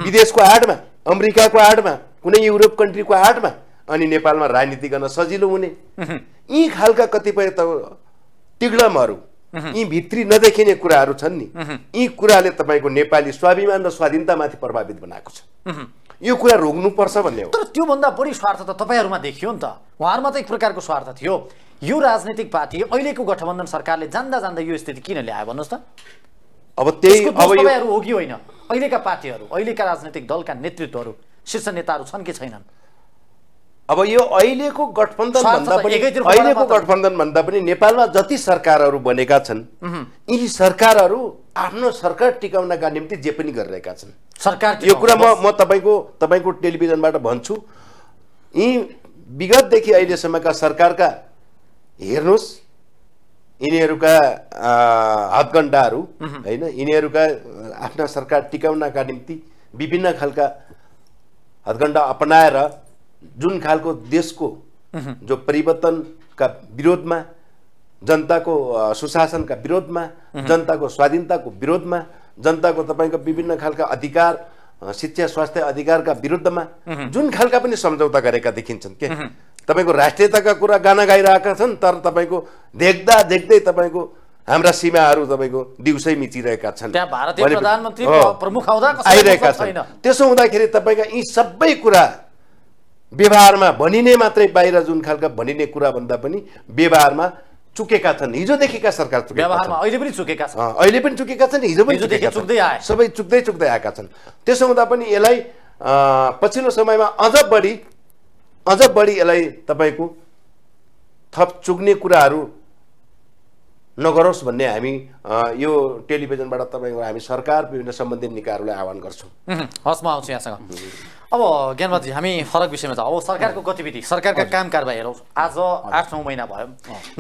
विदेशको आडमा अमेरिकाको आडमा कुनै युरोप कन्ट्रीको आडमा अनि नेपालमा राजनीति गर्न सजिलो हुने यी खालका कतिपय त टिग्लमहरू यी भित्री नदेखिने कुराहरू छन् नि यी कुराले तपाईँको नेपाली स्वाभिमान र स्वाधीनतामाथि प्रभावित बनाएको छ यो कुरा रोक्नुपर्छ भन्ने हो तर त्योभन्दा बढी स्वार्थ त तपाईँहरूमा देखियो नि त उहाँहरूमा त एक प्रकारको स्वार्थ थियो यो राजनैतिक पार्टी अहिलेको गठबन्धन सरकारले जान्दा जान्दा यो स्थिति किन ल्यायो भन्नुहोस् त अब त्यही अब तपाईँहरू हो कि होइन अहिलेका पार्टीहरू अहिलेका राजनैतिक दलका नेतृत्वहरू शीर्ष नेताहरू छन् कि छैनन् अब यो अहिलेको गठबन्धन भन्दा पनि अहिलेको गठबन्धन भन्दा पनि नेपालमा जति सरकारहरू बनेका छन् यी सरकारहरू आफ्नो सरकार टिकाउनका निम्ति जे पनि गरिरहेका छन् सरकार यो कुरा म म तपाईँको तपाईँको टेलिभिजनबाट भन्छु यी विगतदेखि अहिलेसम्मका सरकारका हेर्नुहोस् यिनीहरूका हतगण्डाहरू होइन यिनीहरूका आफ्ना सरकार टिकाउनका निम्ति विभिन्न खालका हतगण्डा अपनाएर जुन खालको देशको जो परिवर्तनका विरोधमा जनताको सुशासनका विरोधमा जनताको स्वाधीनताको विरोधमा जनताको तपाईँको विभिन्न खालका अधिकार शिक्षा स्वास्थ्य अधिकारका विरुद्धमा जुन खालका पनि सम्झौता गरेका देखिन्छन् के तपाईँको राष्ट्रियताका कुरा गाना गाइरहेका छन् तर तपाईँको देख्दा देख्दै तपाईँको हाम्रा सीमाहरू तपाईँको दिउँसै मिचिरहेका छन् आइरहेका छन् त्यसो हुँदाखेरि तपाईँका यी सबै कुरा व्यवहारमा भनिने मात्रै बाहिर जुन खालका भनिने कुरा भन्दा पनि व्यवहारमा चुकेका छन् हिजोदेखिका सरकार व्यवहारमा अहिले पनि चुकेका छन् अहिले पनि चुकेका छन् हिजो पनि चुक्दै आए सबै चुक्दै चुक्दै आएका छन् त्यसो हुँदा पनि यसलाई पछिल्लो समयमा अझ बढी अझ बढी यसलाई तपाईँको थप चुक्ने कुराहरू नगरोस् भन्ने हामी यो टेलिभिजनबाट तपाईँको हामी सरकार विभिन्न सम्बन्धित निकायहरूलाई आह्वान गर्छौँ हस् म आउँछु यहाँसँग अब ज्ञानबाजी हामी फरक विषयमा छ अब सरकारको गतिविधि सरकारका काम कारबाही हेरौँ आज आठ नौ महिना भयो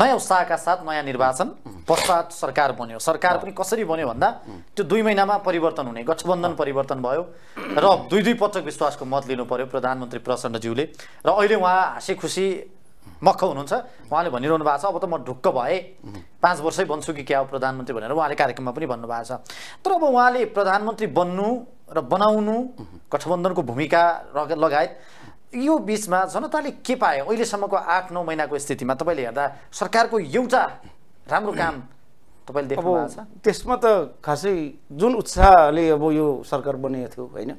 नयाँ उत्साहका साथ नयाँ निर्वाचन पश्चात सरकार बन्यो सरकार पनि कसरी बन्यो भन्दा त्यो दुई महिनामा परिवर्तन हुने गठबन्धन परिवर्तन भयो र दुई दुई पटक विश्वासको मत लिनु पर्यो प्रधानमन्त्री प्रचण्डज्यूले र अहिले उहाँ हाँसी खुसी मख हुनुहुन्छ उहाँले भनिरहनु भएको छ अब त म ढुक्क भएँ पाँच वर्षै बन्छु कि क्या हो प्रधानमन्त्री भनेर उहाँले कार्यक्रममा पनि भन्नुभएको छ तर अब उहाँले प्रधानमन्त्री बन्नु र बनाउनु गठबन्धनको भूमिका लगायत यो बिचमा जनताले के पायो अहिलेसम्मको आठ नौ महिनाको स्थितिमा तपाईँले हेर्दा सरकारको एउटा राम्रो काम तपाईँले देख्नु भएको छ त्यसमा त खासै जुन उत्साहले अब यो सरकार बनिएको थियो होइन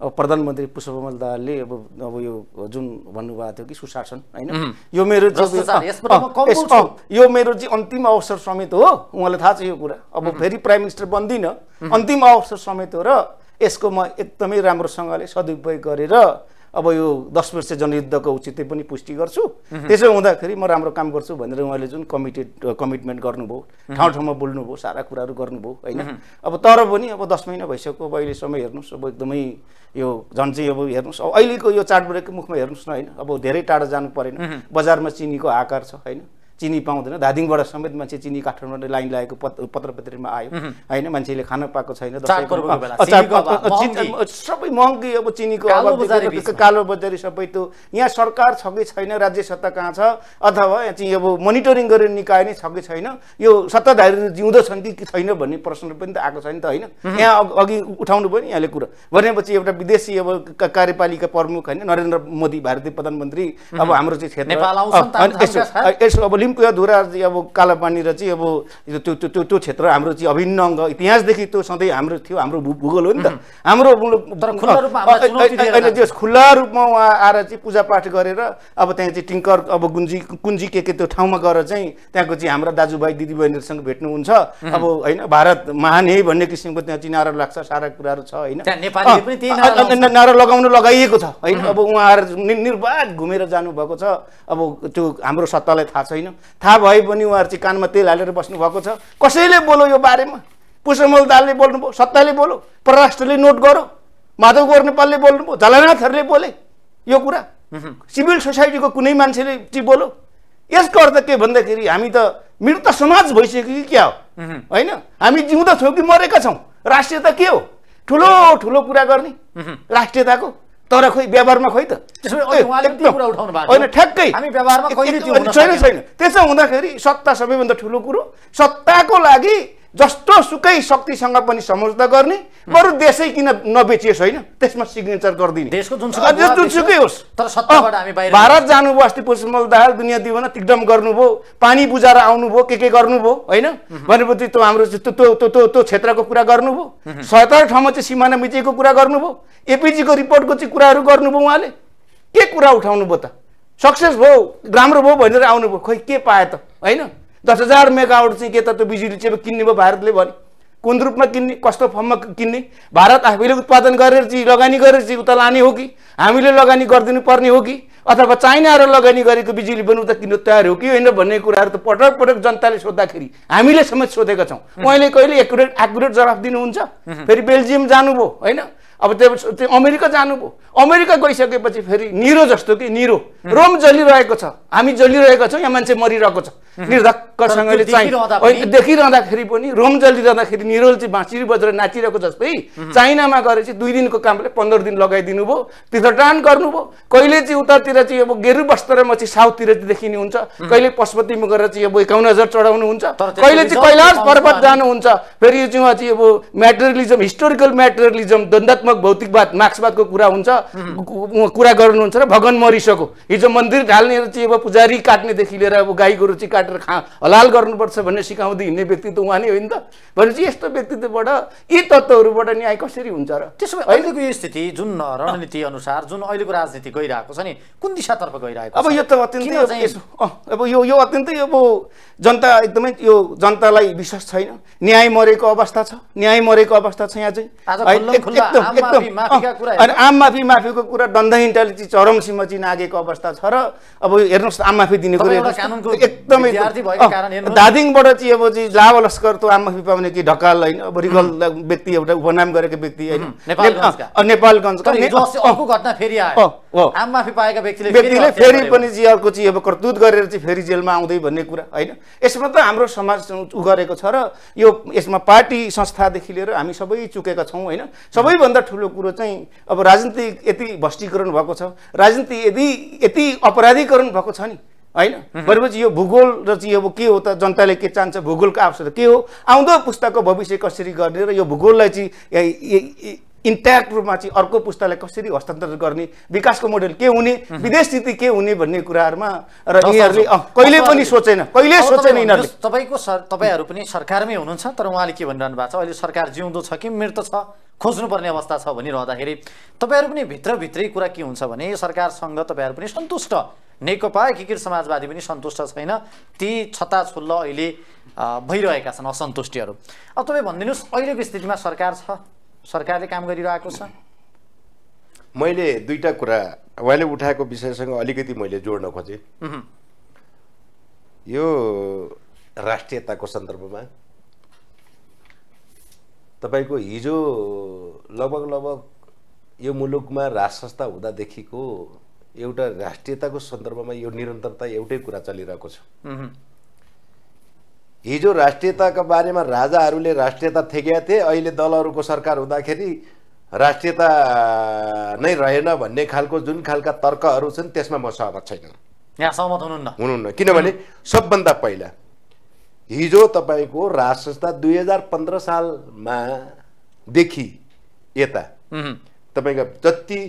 अब प्रधानमन्त्री पुष्पकमल दाहालले अब अब यो जुन भन्नुभएको थियो कि सुशासन होइन यो मेरो यो मेरो चाहिँ अन्तिम अवसर समेत हो उहाँलाई थाहा छ यो कुरा अब फेरि प्राइम मिनिस्टर बन्दिनँ अन्तिम अवसर समेत हो र यसको म एकदमै राम्रोसँगले सदुपयोग गरेर अब यो दस वर्ष जनयुद्धको औचित्य पनि पुष्टि गर्छु त्यसो हुँदाखेरि म राम्रो काम गर्छु भनेर उहाँले जुन कमिटेड कमिटमेन्ट गर्नुभयो ठाउँ ठाउँमा बोल्नुभयो सारा कुराहरू गर्नुभयो होइन अब तर पनि अब दस महिना भइसक्यो अब अहिलेसम्म हेर्नुहोस् अब एकदमै यो झन् चाहिँ अब हेर्नुहोस् अब अहिलेको यो चाडबाडको मुखमा हेर्नुहोस् न होइन अब धेरै टाढा जानु परेन बजारमा चिनीको आकार छ होइन चिनी पाउँदैन धादिङबाट समेत मान्छे चिनी काठमाडौँ लाइन लागेको पत्र पत्रमा आयो होइन मान्छेले खान पाएको छैन सबै महँगी अब चिनीको कालो बजारी सबै त्यो यहाँ सरकार छ कि छैन राज्य सत्ता कहाँ छ अथवा यहाँ चाहिँ अब मोनिटरिङ गरेर निकाय नै छ कि छैन यो सत्ताधारी जिउँदो छन् कि छैन भन्ने प्रश्न पनि त आएको छैन त होइन यहाँ अघि उठाउनु पऱ्यो यहाँले कुरो भनेपछि एउटा विदेशी अब कार्यपालिका प्रमुख होइन नरेन्द्र मोदी भारतीय प्रधानमन्त्री अब हाम्रो चाहिँ क्षेत्र यसो अब फिल्मको अधुरा अब कालापानी र चाहिँ अब त्यो त्यो त्यो क्षेत्र हाम्रो चाहिँ अभिन्न अङ्ग इतिहासदेखि त्यो सधैँ हाम्रो थियो हाम्रो भूगोल हो नि त हाम्रो मुलुक खुल्ला रूपमा उहाँ आएर चाहिँ पूजापाठ गरेर अब त्यहाँ चाहिँ टिङ्कर अब गुन्जी कुन्जी के के त्यो ठाउँमा गएर चाहिँ त्यहाँको चाहिँ हाम्रो दाजुभाइ दिदीबहिनीहरूसँग भेट्नुहुन्छ अब होइन भारत महान है भन्ने किसिमको त्यहाँ चाहिँ नारा लाग्छ सारा कुराहरू छ होइन नारा लगाउनु लगाइएको छ होइन अब उहाँ आएर निर्वाध घुमेर जानुभएको छ अब त्यो हाम्रो सत्तालाई थाहा छैन थाहा भए पनि उहाँहरू चाहिँ कानमा तेल हालेर बस्नुभएको छ कसैले बोलो यो बारेमा पुष्पमल दालले बोल्नुभयो सत्ताले बोलो परराष्ट्रले नोट गरो माधव गौर नेपालले बोल्नुभयो जलनाथहरूले बोले यो कुरा सिभिल सोसाइटीको कुनै मान्छेले चाहिँ बोलो यसको अर्थ के भन्दाखेरि हामी त मृत समाज भइसक्यो कि क्या हो होइन हामी जिउँदा छौँ कि मरेका छौँ राष्ट्रियता के हो ठुलो ठुलो कुरा गर्ने राष्ट्रियताको तर खोइ व्यवहारमा खोइ त होइन ठ्याक्कै छैन छैन त्यसो हुँदाखेरि सत्ता सबैभन्दा ठुलो कुरो सत्ताको लागि जस्तो सुकै शक्तिसँग पनि सम्झौता गर्ने बरु देशै किन नबेचियोस् होइन त्यसमा सिग्नेचर गरिदिने जुनसुकै होस् तर भारत जानुभयो अस्ति पुष्पमल दाहाल दुनियाँ दिवन तिकडम गर्नुभयो पानी बुझाएर आउनुभयो के के गर्नुभयो होइन भनेपछि त्यो हाम्रो त्यो क्षेत्रको कुरा गर्नुभयो सयतर ठाउँमा चाहिँ सिमाना मिचेको कुरा गर्नुभयो एपिजीको रिपोर्टको चाहिँ कुराहरू गर्नुभयो उहाँले के कुरा उठाउनु भयो त सक्सेस भयो राम्रो भयो भनेर आउनुभयो खोइ के पाए त होइन दस हजार मेगावट चाहिँ के त त्यो बिजुली चाहिँ किन्ने भयो भारतले भने कुन रूपमा किन्ने कस्तो फर्ममा किन्ने भारत आफैले उत्पादन गरेर चाहिँ लगानी गरेर चाहिँ उता लाने हो कि हामीले लगानी गरिदिनु पर्ने हो कि अथवा चाइनाहरू लगानी गरेको बिजुली पनि उता किन्नु तयार हो कि होइन भन्ने कुराहरू त पटक पटक जनताले सोद्धाखेरि हामीले समेत सोधेका छौँ उहाँले कहिले एकुरेट एकुरेट जवाफ दिनुहुन्छ फेरि बेल्जियम जानुभयो होइन अब त्यो त्यो अमेरिका जानुभयो अमेरिका गइसकेपछि फेरि निरो जस्तो कि निरो रोम जलिरहेको छ हामी जलिरहेको छौँ यहाँ मान्छे मरिरहेको छ निर्धक्कसँगले चाहिँ देखिरहँदाखेरि पनि रोम जलिरहँदाखेरि निरोल चाहिँ बाँचिरी बजेर नाचिरहेको जस्तै चाइनामा गएर चाहिँ दुई दिनको कामले पन्ध्र दिन लगाइदिनु भयो तीर्थटान गर्नुभयो कहिले चाहिँ उतातिर चाहिँ अब गेरु बस्तरमा चाहिँ साउथतिर चाहिँ देखिने हुन्छ कहिले पशुपतिमा गएर चाहिँ अब एकाउन्न हजार चढाउनुहुन्छ कहिले चाहिँ कैलाश पर्वत जानुहुन्छ फेरि यो चाहिँ चाहिँ अब म्याटेरियलिजम हिस्टोरिकल म्याटेरियलिजम द्वन्दात्मक भौतिकवाद मार्क्सवादको कुरा हुन्छ कुरा गर्नुहुन्छ र भगवान मरिसको हिजो मन्दिर ढाल्ने चाहिँ अब पुजारी काट्नेदेखि लिएर अब गाई गोरु चाहिँ काटेर खा हलाल गर्नुपर्छ भन्ने सिकाउँदै हिँड्ने त उहाँ नै होइन त भनेपछि यस्तो व्यक्तित्वबाट यी तत्त्वहरूबाट न्याय कसरी हुन्छ र त्यसो भए अहिलेको यो स्थिति जुन रणनीति अनुसार जुन अहिलेको राजनीति गइरहेको छ नि कुन दिशातर्फ गइरहेको अब यो त अत्यन्तै अब यो यो अत्यन्तै अब जनता एकदमै यो जनतालाई विश्वास छैन न्याय मरेको अवस्था छ न्याय मरेको अवस्था छ यहाँ चाहिँ आम माफी माफीको कुरा दण्ड इन्टेलिजेन्स चरम सीमा चाहिँ नागेको अवस्था छ र अब हेर्नुहोस् आम माफी दिने कुरा एकदमै दार्जिलिङबाट चाहिँ अब चाहिँ लाभ लस्कर त आमा पाउने कि ढकाल होइन अब रिगल व्यक्ति एउटा उपनाम गरेको व्यक्ति होइन व्यक्तिले फेरि पनि चाहिँ अर्को चाहिँ अब कर्तुत गरेर चाहिँ फेरि जेलमा आउँदै भन्ने कुरा होइन यसमा त हाम्रो समाज उ गरेको छ र यो यसमा पार्टी संस्थादेखि लिएर हामी सबै चुकेका छौँ होइन सबैभन्दा ठुलो कुरो चाहिँ अब राजनीति यति भष्टीकरण भएको छ राजनीति यदि यति अपराधीकरण भएको छ नि होइन भनेपछि यो भूगोल र चाहिँ अब के हो त जनताले के चाहन्छ भूगोलको आवश्यकता के हो आउँदो पुस्ताको भविष्य कसरी गर्ने र यो भूगोललाई चाहिँ इन्ट्याक्ट रूपमा चाहिँ अर्को पुस्तालाई कसरी हस्तान्तरण गर्ने विकासको मोडल के हुने विदेश नीति के हुने भन्ने कुराहरूमा र यिनीहरूले कहिले पनि सोचेन कहिले सोचेन यिनीहरूले तपाईँको सर तपाईँहरू पनि सरकारमै हुनुहुन्छ तर उहाँले के भनिरहनु भएको छ अहिले सरकार जिउँदो छ कि मृत छ खोज्नुपर्ने अवस्था छ भनिरहँदाखेरि तपाईँहरू पनि भित्रभित्रै कुरा के हुन्छ भने यो सरकारसँग तपाईँहरू पनि सन्तुष्ट नेकपा एकीकृत समाजवादी पनि सन्तुष्ट छैन ती छता छताछुल्ल अहिले भइरहेका छन् असन्तुष्टिहरू अब तपाईँ भनिदिनुहोस् अहिलेको स्थितिमा सरकार छ सरकारले काम गरिरहेको छ मैले दुईवटा कुरा उहाँले उठाएको विषयसँग अलिकति मैले जोड्न खोजेँ यो राष्ट्रियताको सन्दर्भमा तपाईँको हिजो लगभग लगभग यो मुलुकमा राज संस्था हुँदादेखिको एउटा राष्ट्रियताको सन्दर्भमा यो निरन्तरता एउटै कुरा चलिरहेको छ हिजो राष्ट्रियताका बारेमा राजाहरूले राष्ट्रियता थेकेका थिए अहिले दलहरूको सरकार हुँदाखेरि राष्ट्रियता नै रहेन भन्ने खालको जुन खालका तर्कहरू छन् त्यसमा म सहमत छैन यहाँ सहमत हुनुहुन्न हुनुहुन्न किनभने सबभन्दा पहिला हिजो तपाईँको राज संस्था दुई हजार पन्ध्र सालमा देखि यता तपाईँका जति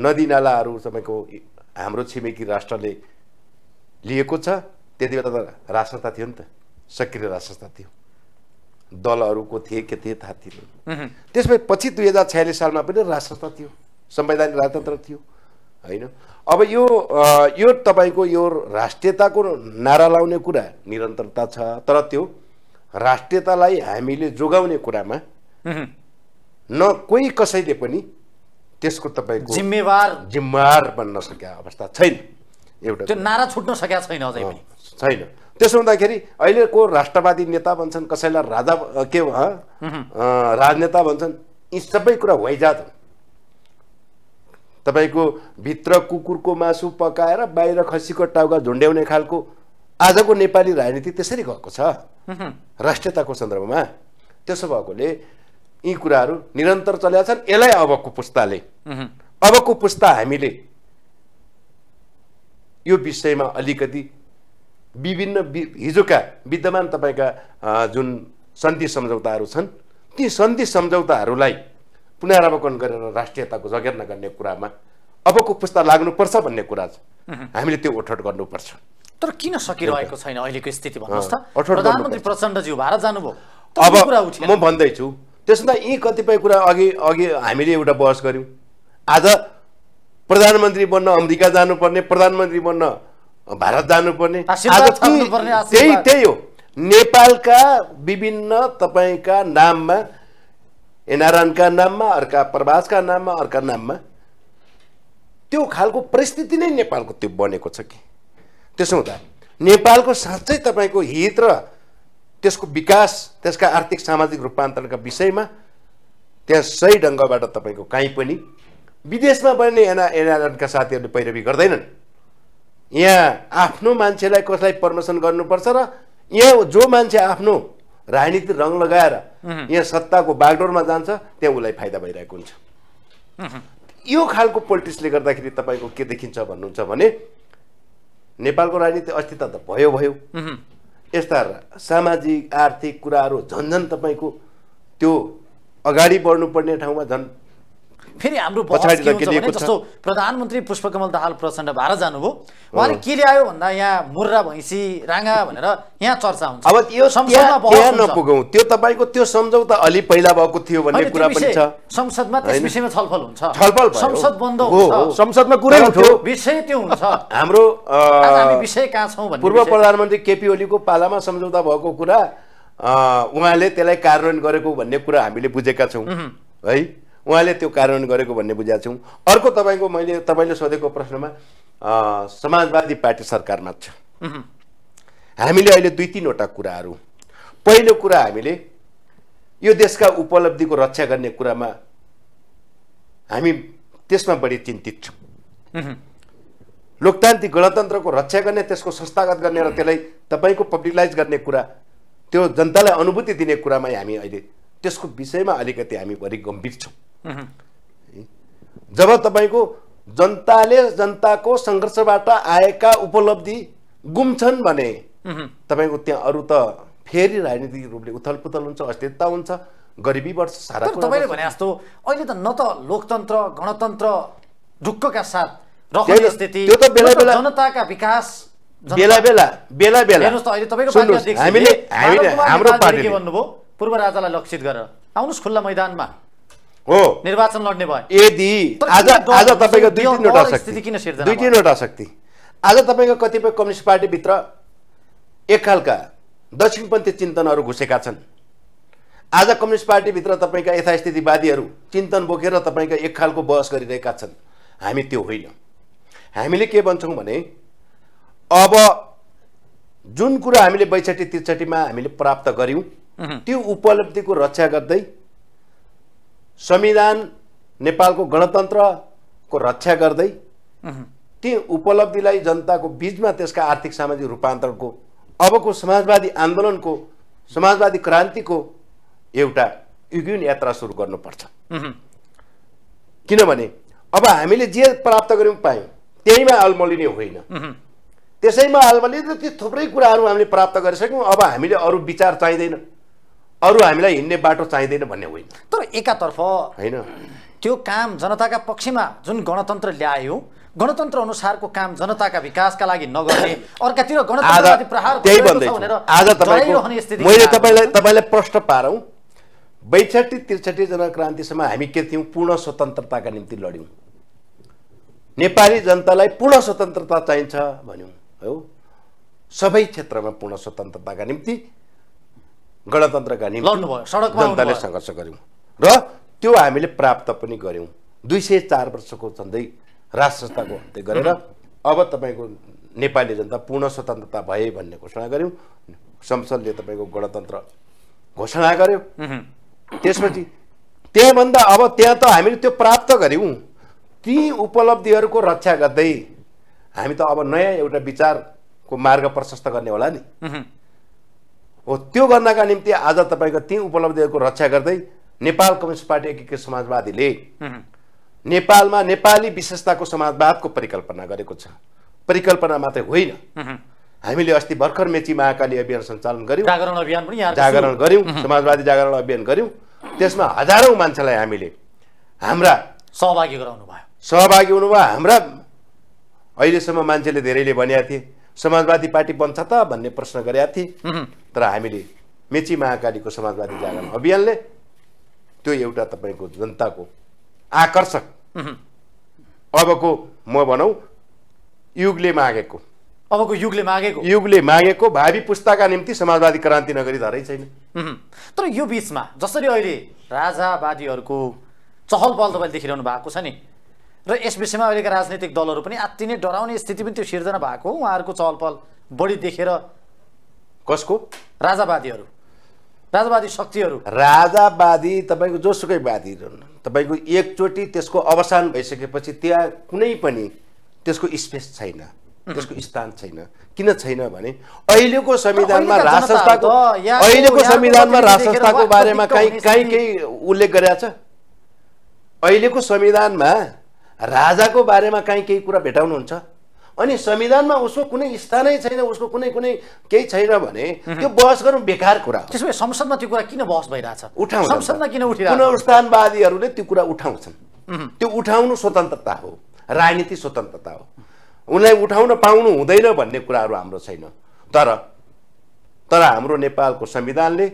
नदीनालाहरू तपाईँको हाम्रो छिमेकी राष्ट्रले लिएको छ त्यति बेला त राजसंस्था थियो नि त सक्रिय राजसंस्था थियो दलहरूको थिए के थिए थाहा थिएन त्यसपछि पछि दुई हजार छयालिस सालमा पनि राजसंस्था थियो संवैधानिक राजतन्त्र थियो होइन अब यो यो तपाईँको यो राष्ट्रियताको नारा लाउने कुरा निरन्तरता छ तर त्यो राष्ट्रियतालाई हामीले जोगाउने कुरामा न कोही कसैले पनि त्यसको तपाईँको जिम्मेवार जिम्मेवार बन्न सकेका अवस्था छैन एउटा त्यो नारा छुट्न सकेको छैन अझै पनि छैन त्यसो हुँदाखेरि अहिलेको राष्ट्रवादी नेता भन्छन् कसैलाई राजा के राजनेता भन्छन् यी सबै कुरा वैजात हुन् तपाईँको भित्र कुकुरको मासु पकाएर बाहिर खसीको टाउका झुन्ड्याउने खालको आजको नेपाली राजनीति त्यसरी गएको छ राष्ट्रियताको सन्दर्भमा त्यसो भएकोले यी कुराहरू निरन्तर चलेका छन् यसलाई अबको पुस्ताले अबको पुस्ता हामीले यो विषयमा अलिकति विभिन्न हिजोका विद्यमान तपाईँका जुन सन्धि सम्झौताहरू छन् ती सन्धि सम्झौताहरूलाई पुनरावकन गरेर राष्ट्रियताको जगेर्ना गर्ने कुरामा अबको पुस्ता लाग्नुपर्छ भन्ने कुरा छ हामीले त्यो ओठोट गर्नुपर्छ तर किन सकिरहेको छैन अहिलेको स्थिति भन्नुहोस् त प्रचण्डज्यू भारत जानुभयो अब म भन्दैछु त्यसमा यी कतिपय कुरा अघि अघि हामीले एउटा बहस गऱ्यौँ आज प्रधानमन्त्री बन्न अमेरिका जानुपर्ने प्रधानमन्त्री बन्न भारत जानुपर्ने त्यही त्यही हो नेपालका विभिन्न तपाईँका नाममा एनआरएनका नाममा अर्का प्रभासका नाममा अर्का नाममा त्यो खालको परिस्थिति नै नेपालको त्यो बनेको छ कि त्यसो हुँदा नेपालको साँच्चै तपाईँको हित र त्यसको विकास त्यसका आर्थिक सामाजिक रूपान्तरणका विषयमा त्यहाँ सही ढङ्गबाट तपाईँको काहीँ पनि विदेशमा पनि एना एनआरएनका साथीहरूले पैरवी गर्दैनन् यहाँ आफ्नो मान्छेलाई कसलाई प्रमोसन गर्नुपर्छ र यहाँ जो मान्छे आफ्नो राजनीतिक रङ लगाएर यहाँ सत्ताको बागडोरमा जान्छ त्यहाँ उसलाई फाइदा भइरहेको हुन्छ यो खालको पोलिटिक्सले गर्दाखेरि तपाईँको के देखिन्छ भन्नुहुन्छ भने नेपालको राजनीति अस्तित्व त भयो भयो यस्ता सामाजिक आर्थिक कुराहरू झन् तपाईँको त्यो अगाडि बढ्नुपर्ने ठाउँमा झन् फेरि हाम्रो बहस जस्तो प्रधानमन्त्री पुष्पकमल दाहाल प्रचण्ड भारत जानुभयो उहाँले के ल्यायो भन्दा यहाँ मुर्रा भैँसी राँगा भनेर यहाँ चर्चा हुन्छ अब यो त्यहाँ नपुगौँ त्यो तपाईँको त्यो सम्झौता अलि पहिला भएको थियो भन्ने कुरा पनि छ संसदमा त्यस विषयमा छलफल हुन्छ छलफल संसद बन्द हुन्छ संसदमा कुरै उठ्यो विषय त्यो हुन्छ हाम्रो विषय कहाँ छौँ पूर्व प्रधानमन्त्री केपी ओलीको पालामा सम्झौता भएको कुरा उहाँले त्यसलाई कार्यान्वयन गरेको भन्ने कुरा हामीले बुझेका छौँ है उहाँले त्यो कारण गरेको भन्ने बुझाएको छौँ अर्को तपाईँको मैले तपाईँले सोधेको प्रश्नमा समाजवादी पार्टी सरकारमा छ हामीले अहिले दुई तिनवटा कुराहरू पहिलो कुरा हामीले यो देशका उपलब्धिको रक्षा गर्ने कुरामा हामी त्यसमा बढी चिन्तित छौँ लोकतान्त्रिक गणतन्त्रको रक्षा गर्ने त्यसको संस्थागत गर्ने र त्यसलाई तपाईँको पब्लिकलाइज गर्ने कुरा त्यो जनतालाई अनुभूति दिने कुरामा हामी अहिले त्यसको विषयमा अलिकति हामी बढी गम्भीर छौँ जब तपाईँको जनताले जनताको सङ्घर्षबाट आएका उपलब्धि गुम्छन् भने तपाईँको त्यहाँ अरू त फेरि राजनीतिक रूपले उथलपुथल हुन्छ अस्थिरता हुन्छ गरिबी बढ्छ सारा तपाईँले भने जस्तो अहिले त न त लोकतन्त्र गणतन्त्र ढुक्कका साथ स्थिति त्यो त बेला जनताका विकास बेला बेला बेला बेला हेर्नुहोस् त अहिले तपाईँको भन्नुभयो पूर्व राजालाई लक्षित गरेर आउनुहोस् खुल्ला मैदानमा हो निर्वाचन लड्ने भयो यदि आज आज तपाईँको दुई तिनवटा शक्ति किन दुई तिनवटा शक्ति आज तपाईँको कतिपय कम्युनिस्ट पार्टीभित्र एक खालका दक्षिणपन्थी चिन्तनहरू घुसेका छन् आज कम्युनिस्ट पार्टीभित्र तपाईँका यथास्थितिवादीहरू चिन्तन बोकेर तपाईँका एक खालको बहस गरिरहेका छन् हामी त्यो होइन हामीले के भन्छौँ भने अब जुन कुरा हामीले बैसठी त्रिसठीमा हामीले प्राप्त गऱ्यौँ त्यो उपलब्धिको रक्षा गर्दै संविधान नेपालको गणतन्त्रको रक्षा गर्दै ती उपलब्धिलाई जनताको बिचमा त्यसका आर्थिक सामाजिक रूपान्तरणको अबको समाजवादी आन्दोलनको समाजवादी क्रान्तिको एउटा युगिन यात्रा सुरु गर्नुपर्छ किनभने अब हामीले जे प्राप्त गऱ्यौँ पायौँ त्यहीमा अल्मलिने होइन त्यसैमा अल्मलिने त्यो थुप्रै कुराहरू हामीले प्राप्त गरिसक्यौँ अब हामीले अरू विचार चाहिँदैन अरू हामीलाई हिँड्ने बाटो चाहिँदैन भन्ने होइन तर एकातर्फ होइन त्यो काम जनताका पक्षमा जुन गणतन्त्र ल्यायो गणतन्त्र अनुसारको काम जनताका विकासका लागि नगर्ने अर्कातिर मैले तपाईँलाई तपाईँलाई प्रश्न पारौँ बैसठी त्रिसठी जनक्रान्तिसम्म हामी के थियौँ पूर्ण स्वतन्त्रताका निम्ति लड्यौँ नेपाली जनतालाई पूर्ण स्वतन्त्रता चाहिन्छ भन्यौँ हो सबै क्षेत्रमा पूर्ण स्वतन्त्रताका निम्ति गणतन्त्रका निम्ति जनताले सङ्घर्ष गऱ्यौँ र त्यो हामीले प्राप्त पनि गऱ्यौँ दुई सय चार वर्षको झन्डै राष्ट्रताको संस्थाको गरेर अब तपाईँको नेपाली जनता पूर्ण स्वतन्त्रता भए भन्ने घोषणा गऱ्यौँ संसदले तपाईँको गणतन्त्र घोषणा गर्यो त्यसपछि त्यहाँभन्दा अब त्यहाँ त हामीले त्यो प्राप्त गऱ्यौँ ती उपलब्धिहरूको रक्षा गर्दै हामी त अब नयाँ एउटा विचारको मार्ग प्रशस्त गर्ने होला नि हो त्यो गर्नका निम्ति आज तपाईँको ती उपलब्धिहरूको रक्षा गर्दै नेपाल कम्युनिस्ट पार्टी एकीकृत समाजवादीले नेपालमा नेपाली विशेषताको समाजवादको परिकल्पना गरेको छ परिकल्पना मात्रै होइन हामीले अस्ति भर्खर मेची महाकाली अभियान सञ्चालन गर्यौँ जागरण अभियान पनि जागरण गऱ्यौँ समाजवादी जागरण अभियान गऱ्यौँ त्यसमा हजारौँ मान्छेलाई हामीले हाम्रा सहभागी गराउनु भयो सहभागी हुनुभयो हाम्रा अहिलेसम्म मान्छेले धेरैले भनेका थिए समाजवादी पार्टी बन्छ त भन्ने प्रश्न गरेका थिए तर हामीले मेची महाकालीको समाजवादी जागरण अभियानले त्यो एउटा तपाईँको जनताको आकर्षक अबको म भनौँ युगले मागेको अबको युगले मागेको युगले मागेको भावी पुस्ताका निम्ति समाजवादी क्रान्ति नगरी धरै छैन तर यो बिचमा जसरी अहिले राजावादीहरूको चहल पहल तपाईँले देखिरहनु भएको छ नि र यस विषयमा अहिलेका राजनैतिक दलहरू पनि अति नै डराउने स्थिति पनि त्यो सिर्जना भएको हो उहाँहरूको चहलपहल बढी देखेर कसको राजावादीहरू राजावादी शक्तिहरू राजावादी तपाईँको जोसुकै वादीहरू तपाईँको एकचोटि त्यसको अवसान भइसकेपछि त्यहाँ कुनै पनि त्यसको स्पेस छैन त्यसको स्थान छैन किन छैन भने अहिलेको संविधानमा राजसंस्थाको अहिलेको संविधानमा राजसंस्थाको बारेमा कहीँ कहीँ केही उल्लेख गरेका छ अहिलेको संविधानमा राजाको बारेमा काहीँ केही कुरा भेटाउनुहुन्छ अनि संविधानमा उसको कुनै स्थानै छैन उसको कुनै कुनै केही छैन भने त्यो बहस गर्नु बेकार कुरा हो त्यसो भए संसदमा त्यो कुरा किन बहस भइरहेछ उठाउँछ संसदमा किन उठिरहेको पुनर्स्थानवादीहरूले त्यो कुरा उठाउँछन् त्यो उठाउनु स्वतन्त्रता हो राजनीति स्वतन्त्रता हो उनलाई उठाउन पाउनु हुँदैन भन्ने कुराहरू हाम्रो छैन तर तर हाम्रो नेपालको संविधानले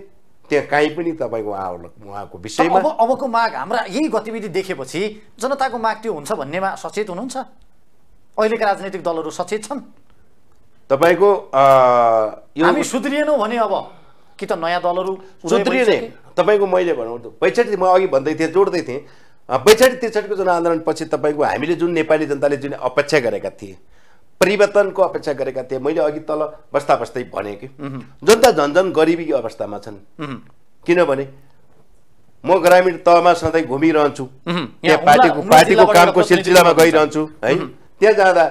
त्यहाँ काहीँ पनि तपाईँको उहाँहरू उहाँको विषयमा अब अबको माग हाम्रा यही गतिविधि देखेपछि जनताको माग त्यो हुन्छ भन्नेमा सचेत हुनुहुन्छ अहिलेका राजनैतिक दलहरू सचेत छन् तपाईँको हामी सुध्रिएनौँ भने अब कि त नयाँ दलहरू सुध्रिने तपाईँको मैले भनौँ पैँचाठी म अघि भन्दै थिएँ जोड्दै थिएँ पैँसठी त्रिसठीको जनआन्दोलनपछि तपाईँको हामीले जुन नेपाली जनताले जुन अपेक्षा गरेका थिए परिवर्तनको अपेक्षा गरेका थिए मैले अघि तल बस्दा बस्दै भने कि जनता झन्झन गरिबी अवस्थामा छन् किनभने म ग्रामीण तहमा सधैँ घुमिरहन्छु त्यहाँ पार्टीको पार्टीको कामको सिलसिलामा गइरहन्छु है त्यहाँ जाँदा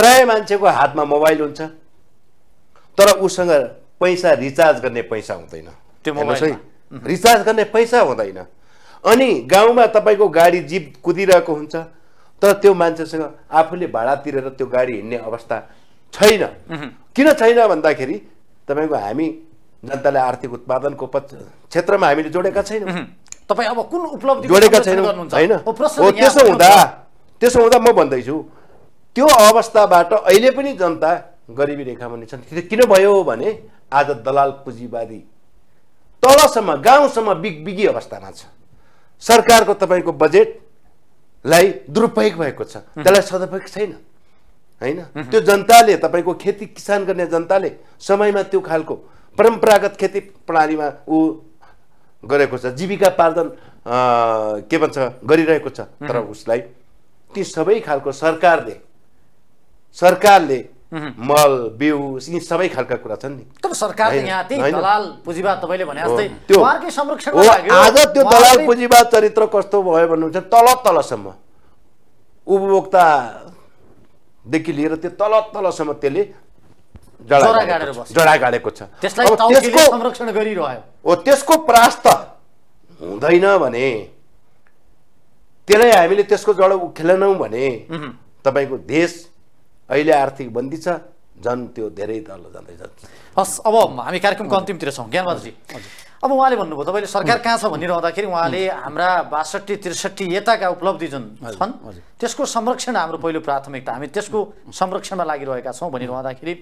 प्राय मान्छेको हातमा मोबाइल हुन्छ तर उसँग पैसा रिचार्ज गर्ने पैसा हुँदैन त्यो है रिचार्ज गर्ने पैसा हुँदैन अनि गाउँमा तपाईँको गाडी जिप कुदिरहेको हुन्छ तर त्यो मान्छेसँग आफूले भाडा तिरेर त्यो गाडी हिँड्ने अवस्था छैन किन छैन भन्दाखेरि तपाईँको हामी जनताले आर्थिक उत्पादनको क्षेत्रमा हामीले जोडेका छैनौँ तपाईँ अब कुन उपलब्धि जोडेका छैनौँ होइन त्यसो हुँदा त्यसो हुँदा म भन्दैछु त्यो अवस्थाबाट अहिले पनि जनता गरिबी रेखामा नै छन् किन भयो भने आज दलाल पुँजीवादी तलसम्म गाउँसम्म बिग बिगी अवस्थामा छ सरकारको तपाईँको बजेट लाई दुरुपयोग भएको छ त्यसलाई सदुपयोग छैन होइन त्यो जनताले तपाईँको खेती किसान गर्ने जनताले समयमा त्यो खालको परम्परागत खेती प्रणालीमा ऊ गरेको छ जीविका पार्दन के भन्छ गरिरहेको छ तर उसलाई ती सबै खालको सरकारले सरकारले मल बिउ यी सबै खालका कुरा छन् नि तर सरकारले यहाँ त्यही दलाल पुँजीवाद तपाईँले भने जस्तै त्यो संरक्षण आज त्यो दलाल पुँजीवाद चरित्र कस्तो भयो भन्नुहुन्छ तल तलसम्म उपभोक्तादेखि लिएर त्यो तल तलसम्म त्यसले जडा गाडेको छ त्यसको संरक्षण गरिरह्यो हो त्यसको परास्त हुँदैन भने त्यसलाई हामीले त्यसको जड उखेलेनौँ भने तपाईँको देश अहिले आर्थिक बन्दी छ झन् त्यो धेरै तल जाँदैछ हस् अब हामी कार्यक्रमको अन्तिमतिर छौँ ज्ञानबहादुरजी अब उहाँले भन्नुभयो तपाईँले सरकार कहाँ छ भनिरहँदाखेरि उहाँले हाम्रा बासठी त्रिसठी यताका उपलब्धि जुन छन् त्यसको संरक्षण हाम्रो पहिलो प्राथमिकता हामी त्यसको संरक्षणमा लागिरहेका छौँ भनिरहँदाखेरि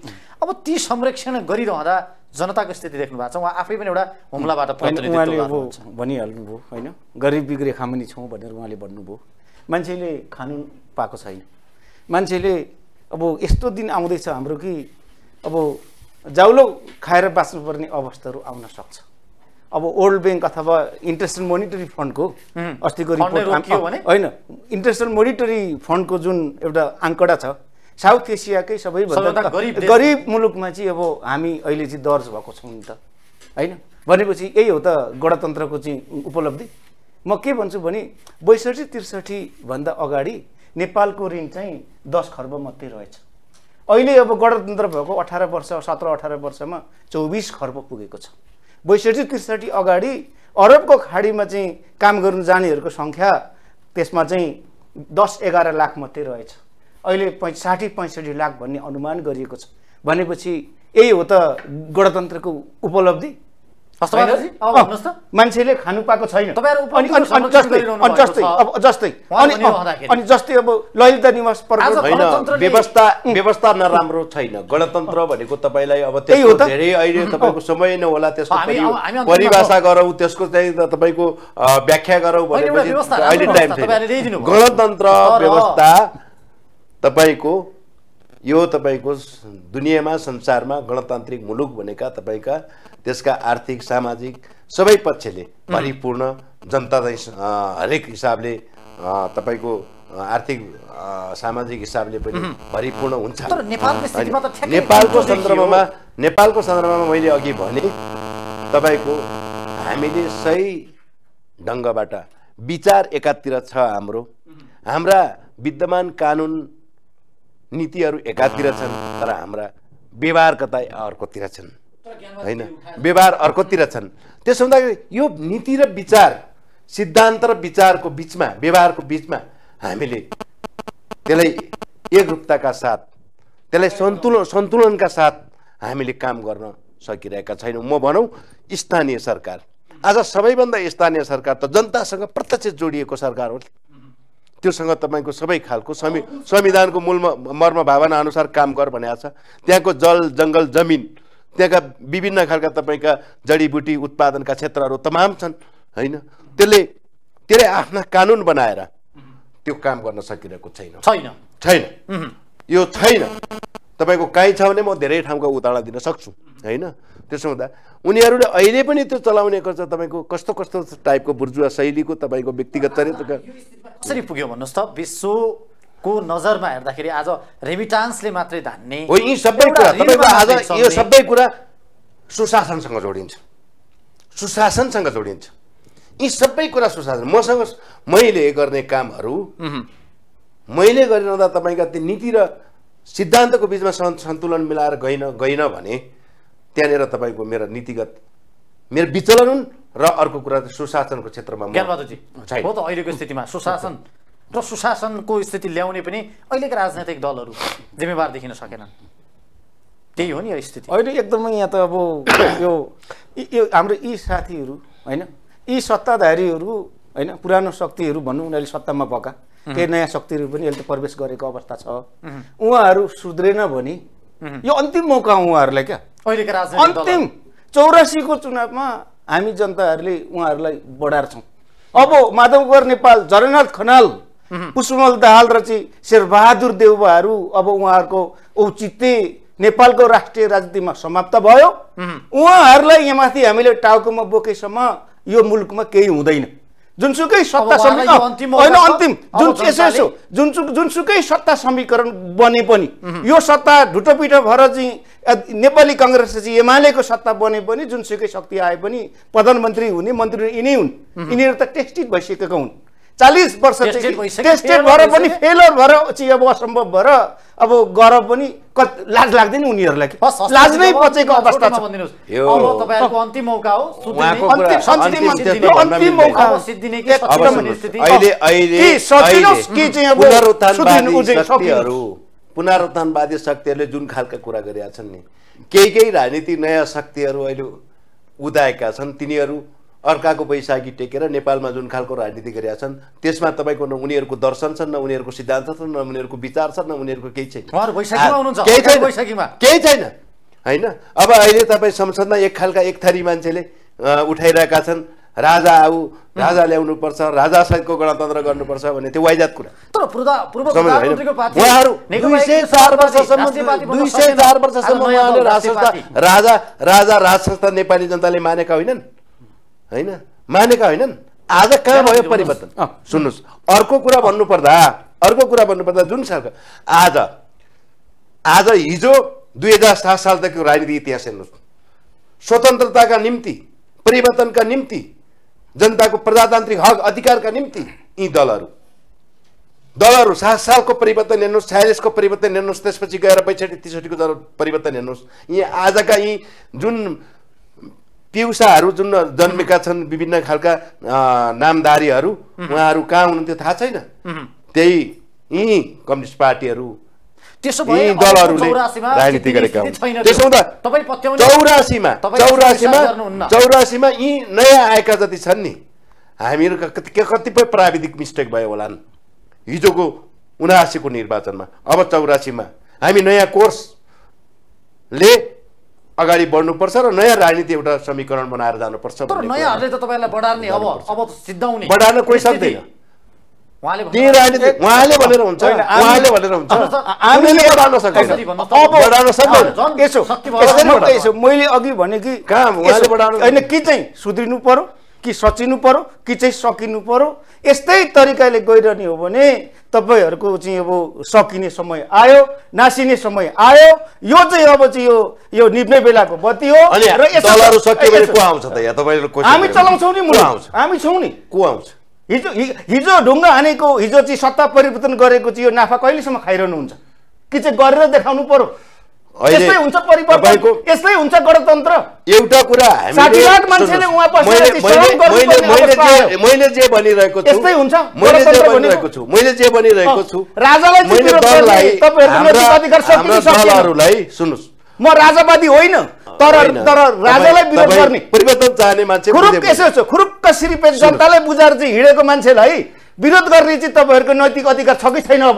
अब ती संरक्षण गरिरहँदा जनताको स्थिति देख्नु भएको छ उहाँ आफै पनि एउटा हुम्लाबाट भनिहाल्नुभयो होइन गरिब बिग्रे खामुनि छौँ भनेर उहाँले भन्नुभयो मान्छेले खानु पाएको छैन मान्छेले अब यस्तो दिन आउँदैछ हाम्रो कि अब जाउलो खाएर बाँच्नुपर्ने अवस्थाहरू आउन सक्छ अब ओल्ड ब्याङ्क अथवा इन्टरनेसनल मोनिटरी फन्डको अस्तिको रिपोर्ट होइन इन्टरनेसनल मोनिटरी फन्डको जुन एउटा आङ्कडा छ साउथ एसियाकै सबैभन्दा गरिब मुलुकमा चाहिँ अब हामी अहिले चाहिँ दर्ज भएको छौँ नि त होइन भनेपछि यही हो त गणतन्त्रको चाहिँ उपलब्धि म के भन्छु भने बैसठी त्रिसठीभन्दा अगाडि नेपालको ऋण चाहिँ दस खर्ब मात्रै रहेछ अहिले अब गणतन्त्र भएको अठार वर्ष सत्र अठार वर्षमा चौबिस खर्ब पुगेको छ बैसठी त्रिसठी अगाडि अरबको खाडीमा चाहिँ काम गर्नु जानेहरूको सङ्ख्या त्यसमा चाहिँ दस एघार लाख मात्रै रहेछ अहिले पै साठी पैँसठी लाख भन्ने अनुमान गरिएको छ भनेपछि यही हो त गणतन्त्रको उपलब्धि मान्छेले खानु पाएको छैन जस्तै अनि जस्तै अब ललिता निवास व्यवस्था व्यवस्था नराम्रो छैन गणतन्त्र भनेको तपाईँलाई अब त्यही हो धेरै अहिले तपाईँको समय होला त्यसको परिभाषा गरौँ त्यसको चाहिँ तपाईँको व्याख्या गरौँ भनेपछि अहिले टाइम छैन गणतन्त्र व्यवस्था तपाईँको यो तपाईँको दुनियाँमा संसारमा गणतान्त्रिक मुलुक भनेका तपाईँका देशका आर्थिक सामाजिक सबै पक्षले परिपूर्ण जनता चाहिँ हरेक हिसाबले तपाईँको आर्थिक सामाजिक हिसाबले पनि परिपूर्ण हुन्छ नेपालको सन्दर्भमा नेपालको सन्दर्भमा मैले अघि भने तपाईँको हामीले सही ढङ्गबाट विचार एकातिर छ हाम्रो हाम्रा विद्यमान कानुन नीतिहरू एकातिर छन् तर हाम्रा व्यवहार कता अर्कोतिर छन् होइन व्यवहार अर्कोतिर छन् त्यसो हुँदाखेरि यो नीति र विचार सिद्धान्त र विचारको बिचमा व्यवहारको बिचमा हामीले त्यसलाई एकरूपताका साथ त्यसलाई सन्तुलन सन्तुलनका साथ हामीले काम गर्न सकिरहेका छैनौँ म भनौँ स्थानीय सरकार आज सबैभन्दा स्थानीय सरकार त जनतासँग प्रत्यक्ष जोडिएको सरकार हो त्योसँग तपाईँको सबै खालको संविधानको मूलमा मर्म भावना अनुसार काम गर भनेको छ त्यहाँको जल जङ्गल जमिन त्यहाँका विभिन्न खालका तपाईँका जडीबुटी उत्पादनका क्षेत्रहरू तमाम छन् होइन त्यसले त्यसले आफ्ना कानुन बनाएर त्यो काम गर्न सकिरहेको छैन छैन छैन यो छैन तपाईँको काहीँ छ भने म धेरै ठाउँको उदाहरण दिन सक्छु होइन त्यसो हुँदा उनीहरूले अहिले पनि त्यो चलाउने गर्छ तपाईँको कस्तो कस्तो टाइपको बुर्जुवा शैलीको तपाईँको व्यक्तिगत चरित्र कसरी पुग्यो भन्नुहोस् त विश्व को नजरमा हेर्दाखेरि आज रेमिटान्सले मात्रै धान्ने हो यी सबै कुरा तपाईँको आज यो सबै कुरा सुशासनसँग जोडिन्छ सुशासनसँग जोडिन्छ यी सबै कुरा सुशासन मसँग मैले गर्ने कामहरू मैले गरिरहँदा तपाईँका त्यो नीति र सिद्धान्तको बिचमा सन्तुलन मिलाएर गइन गइन भने त्यहाँनिर तपाईँको मेरो नीतिगत मेरो विचलन हुन् र अर्को कुरा सुशासनको क्षेत्रमा हो त अहिलेको स्थितिमा सुशासन र सुशासनको स्थिति ल्याउने पनि अहिलेका राजनैतिक दलहरू जिम्मेवार देखिन सकेनन् त्यही हो नि यो स्थिति अहिले एकदमै यहाँ त अब यो यो हाम्रो यी साथीहरू होइन यी सत्ताधारीहरू होइन पुरानो शक्तिहरू भनौँ उनीहरूले सत्तामा भएका केही नयाँ शक्तिहरू पनि अहिले त प्रवेश गरेको अवस्था छ उहाँहरू सुध्रेन भने यो अन्तिम मौका हो उहाँहरूलाई क्या अहिलेका राज अन्तिम चौरासीको चुनावमा हामी जनताहरूले उहाँहरूलाई बढाएर छौँ अब माधवगढ नेपाल जरनाथ खनाल पुष्पमल दाहाल र चाहिँ शेरबहादुर देउबाहरू अब उहाँहरूको औचित्य नेपालको राष्ट्रिय राजनीतिमा समाप्त भयो उहाँहरूलाई यहाँमाथि हामीले टाउकोमा बोकेसम्म यो मुलुकमा केही हुँदैन जुनसुकै सत्ता समीकरण अन्तिम जुन यसो यसो जुन जुनसुकै सत्ता समीकरण बने पनि यो सत्ता ढुटोपिटो भएर चाहिँ नेपाली कङ्ग्रेस चाहिँ एमालेको सत्ता बने पनि जुनसुकै शक्ति आए पनि प्रधानमन्त्री हुने मन्त्री यिनै हुन् यिनीहरू त टेस्टिड भइसकेका हुन् चालिस वर्ष टेस्टेड भएर पनि फेलर भएर चाहिँ अब असम्भव भएर अब गर पनि लाज लाग्दैन उनीहरूलाई लाज नै बचेको अवस्था छ पुनरुत्थानवादी शक्तिहरूले जुन खालका कुरा गरेका छन् नि केही केही राजनीति नयाँ शक्तिहरू अहिले उदाएका छन् तिनीहरू अर्काको वैशाखी टेकेर नेपालमा जुन खालको राजनीति गरेका छन् त्यसमा तपाईँको न उनीहरूको दर्शन छन् न उनीहरूको सिद्धान्त छन् न उनीहरूको विचार छन् न उनीहरूको केही छैन केही छैन होइन अब अहिले तपाईँ संसदमा एक खालका एक थरी मान्छेले उठाइरहेका छन् राजा आऊ राजा ल्याउनुपर्छ सहितको गणतन्त्र गर्नुपर्छ भने त्यो वाइजात कुरा तर उहाँहरू दुई सय चार वर्षसम्म दुई सय चार वर्षसम्म राजा राजा संस्था नेपाली जनताले मानेका होइनन् होइन मानेका होइनन् आज कहाँ भयो परिवर्तन सुन्नुहोस् अर्को कुरा भन्नुपर्दा अर्को कुरा भन्नुपर्दा जुन साल आज आज हिजो दुई हजार सात सालदेखिको राजनीति इतिहास हेर्नुहोस् स्वतन्त्रताका निम्ति परिवर्तनका निम्ति जनताको प्रजातान्त्रिक हक अधिकारका निम्ति यी दलहरू दलहरू सात सालको परिवर्तन हेर्नुहोस् छयालिसको परिवर्तन हेर्नुहोस् त्यसपछि गएर बैसठी त्रिसठीको दल परिवर्तन हेर्नुहोस् यी आजका यी जुन पिउसाहरू जुन जन्मेका छन् विभिन्न खालका नामदारीहरू उहाँहरू कहाँ हुनुहुन्थ्यो थाहा छैन त्यही यी कम्युनिस्ट पार्टीहरू राजनीति गरेका त्यसो हुँदा चौरासीमा चौरासीमा चौरासीमा यी नयाँ आएका जति छन् नि हामीहरूका कतिपय प्राविधिक मिस्टेक भयो होलान् हिजोको उनासीको निर्वाचनमा अब चौरासीमा हामी नयाँ कोर्सले अगाडि बढ्नुपर्छ र नयाँ राजनीति एउटा समीकरण बनाएर जानुपर्छ तर नयाँहरूले त तपाईँलाई बढार्ने अब अब सिद्धाउने बढार्न कोही सक्दैन उहाँले भनेर हुन्छ उहाँले भनेर हुन्छ हामीले बढाउन सक्दैन सक्दैन यसो मैले अघि भने कि कहाँ उहाँले बढाउनु होइन कि चाहिँ सुध्रिनु पर्यो कि सचिनु पऱ्यो कि चाहिँ सकिनु पऱ्यो यस्तै तरिकाले गइरहने हो भने तपाईँहरूको चाहिँ अब सकिने समय आयो नासिने समय आयो यो चाहिँ अब चाहिँ यो यो निप्ने बेलाको बत्ती हो र हामी चलाउँछौँ नि हामी छौँ नि को आउँछ हिजो हिजो ढुङ्गा हानेको हिजो चाहिँ सत्ता परिवर्तन गरेको चाहिँ यो नाफा कहिलेसम्म खाइरहनुहुन्छ कि चाहिँ गरेर देखाउनु पऱ्यो यस्तै हुन्छ परिवर्तन यस्तै हुन्छ गणतन्त्र एउटा कुरा साठी लाख मान्छेले उहाँ बसेर मैले जे भनिरहेको छु यस्तै हुन्छ मैले जे भनिरहेको छु मैले जे भनिरहेको छु राजालाई मैले दललाई तपाईँहरूको अधिकार सकिन दलहरूलाई सुन्नुहोस् म राजावादी होइन तर तर राजालाई विरोध गर्ने परिवर्तन चाहने मान्छे खुरुक्क यसो छ खुरुक्क सिरिपे जनतालाई बुझाएर चाहिँ हिँडेको मान्छेलाई विरोध गर्ने चाहिँ तपाईँहरूको नैतिक अधिकार छ कि छैन अब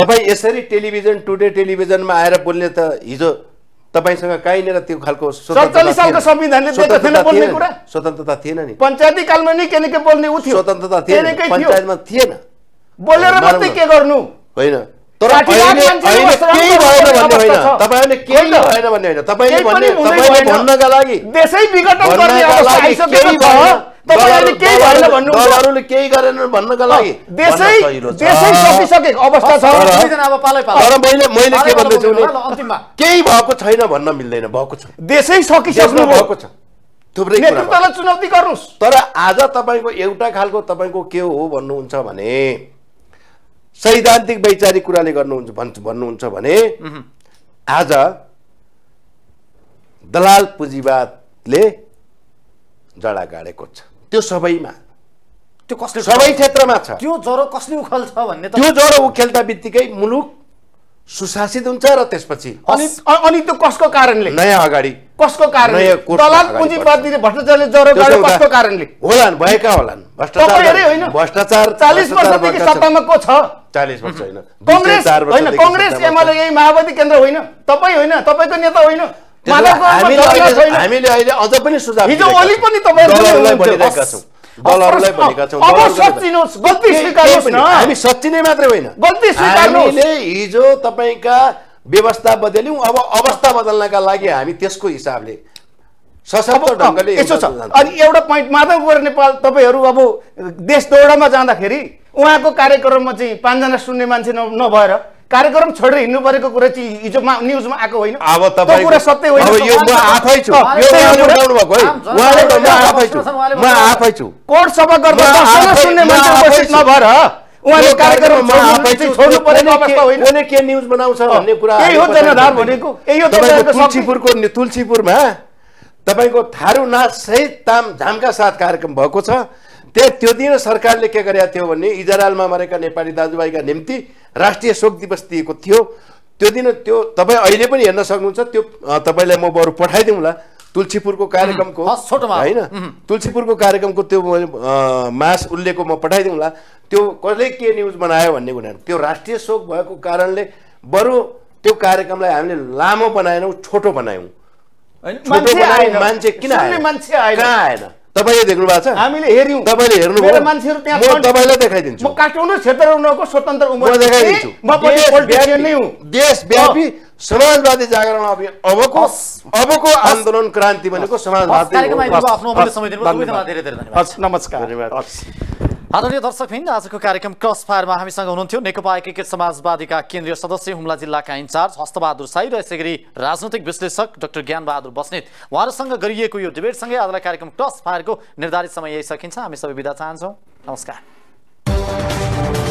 तपाईँ यसरी टेलिभिजन टुडे टेलिभिजनमा आएर बोल्ने त हिजो तपाईँसँग कहीँनिर त्यो खालको सालको संविधानले स्वतन्त्रता थिएन नि पञ्चायती कालमा नि के न के बोल्ने ऊ थियो स्वतन्त्रता थिएन पञ्चायतमा थिएन बोलेर मात्रै के गर्नु होइन तर केही भएन भन्ने होइन तपाईँले भन्नका लागि देशै विघटन तपाईँहरूले केही गरेन भन्नका लागि देशै देशै सकिसकेको अवस्था छ तर मैले मैले के भन्दैछु केही भएको छैन भन्न मिल्दैन भएको छ देशै सकिसक्नु भएको छ थुप्रै नेतृत्वलाई चुनौती गर्नुहोस् तर आज तपाईँको एउटा खालको तपाईँको के हो भन्नुहुन्छ भने सैद्धान्तिक वैचारिक कुराले गर्नुहुन्छ भन्छ भन्नुहुन्छ भने आज दलाल पुँजीवादले जडा गाडेको छ त्यो सबैमा त्यो कसले सबै क्षेत्रमा छ त्यो ज्वरो कसले उखेल्छ भन्ने त्यो ज्वरो उखेल्दा बित्तिकै मुलुक सुशासित हुन्छ र त्यसपछि अनि अनि त्यो कसको कारणले नयाँ अगाडि कसको कारणले भ्रष्टाचारले ज्वरो गाड्यो कसको कारणले होलान् भएका होलान् भ्रष्टाचार भ्रष्टाचार 40 वर्षदेखि सत्तामा को छ 40 वर्ष होइन कङ्ग्रेस होइन कङ्ग्रेस एमाले यही माओवादी केन्द्र होइन तपाईँ होइन तपाईँको नेता होइन हामीले अहिले अझ पनि सुझाव हिजो ओली पनि तपाईँहरूलाई भनिरहेका छौँ दलहरूलाई भनेका छौँ हामी सच्चिने मात्रै होइन हामीले हिजो तपाईँका व्यवस्था बदल्यौँ अब अवस्था बदल्नका लागि हामी त्यसको हिसाबले ढङ्गले यसो छ अनि एउटा पोइन्ट माधव गोर नेपाल तपाईँहरू अब देश दौडामा जाँदाखेरि उहाँको कार्यक्रममा चाहिँ पाँचजना सुन्ने मान्छे नभएर कार्यक्रम छोडेर हिँड्नु परेको कुरा चाहिँ हिजो न्युजमा आएको होइन अब तपाईँ कुरा सत्य होइन अब यो म आफै छु यो उहाँले उठाउनु भएको है उहाँले त म आफै छु म आफै छु कोर्ट सभा गर्दा सुन्ने मान्छे उपस्थित नभएर उहाँले कार्यक्रम छोड्नु परेको अवस्था होइन उसले के न्युज बनाउँछ भन्ने कुरा के हो जनधार भनेको यही हो तुलसीपुरको तुलसीपुरमा तपाईँको थारू नाच सहित ताम झामका साथ कार्यक्रम भएको छ त्यहाँ त्यो दिन सरकारले के गरेका थियो भने इजरायलमा मरेका नेपाली दाजुभाइका निम्ति राष्ट्रिय शोक दिवस दिएको थियो त्यो दिन त्यो तपाईँ अहिले पनि हेर्न सक्नुहुन्छ त्यो तपाईँलाई म बरु पठाइदिउँला तुलसीपुरको कार्यक्रमको होइन तुलसीपुरको कार्यक्रमको त्यो मास उल्लेखको म पठाइदिउँला त्यो कसले के न्युज बनायो भन्ने कुरा त्यो राष्ट्रिय शोक भएको कारणले बरु त्यो कार्यक्रमलाई हामीले लामो बनाएनौँ छोटो बनायौँ मान्छे किन आएन तपाईँले देख्नु भएको छ हामीले हेऱ्यौँ तपाईँले हेर्नुभयो मान्छेहरू त्यहाँ म तपाईँलाई देखाइदिन्छु म काठमाडौँ क्षेत्र उनीहरूको स्वतन्त्र म देखाइदिन्छु देशव्यापी समाजवादी जागरण अभियान अबको अबको आन्दोलन क्रान्ति भनेको समाजवादी नमस्कार धन्यवाद आदरणीय दर्शक आजको कार्यक्रम क्रस फायरमा हामीसँग हुनुहुन्थ्यो नेकपा एकीकृत समाजवादीका केन्द्रीय सदस्य हुम्ला जिल्लाका इन्चार्ज हस्तबहादुर साई र यसै गरी राजनैतिक विश्लेषक डाक्टर ज्ञानबहादुर बस्नेत उहाँहरूसँग गरिएको यो डिबेटसँगै आजलाई कार्यक्रम क्रस फायरको निर्धारित समय यही सकिन्छ हामी सबै विदा चाहन्छौँ नमस्कार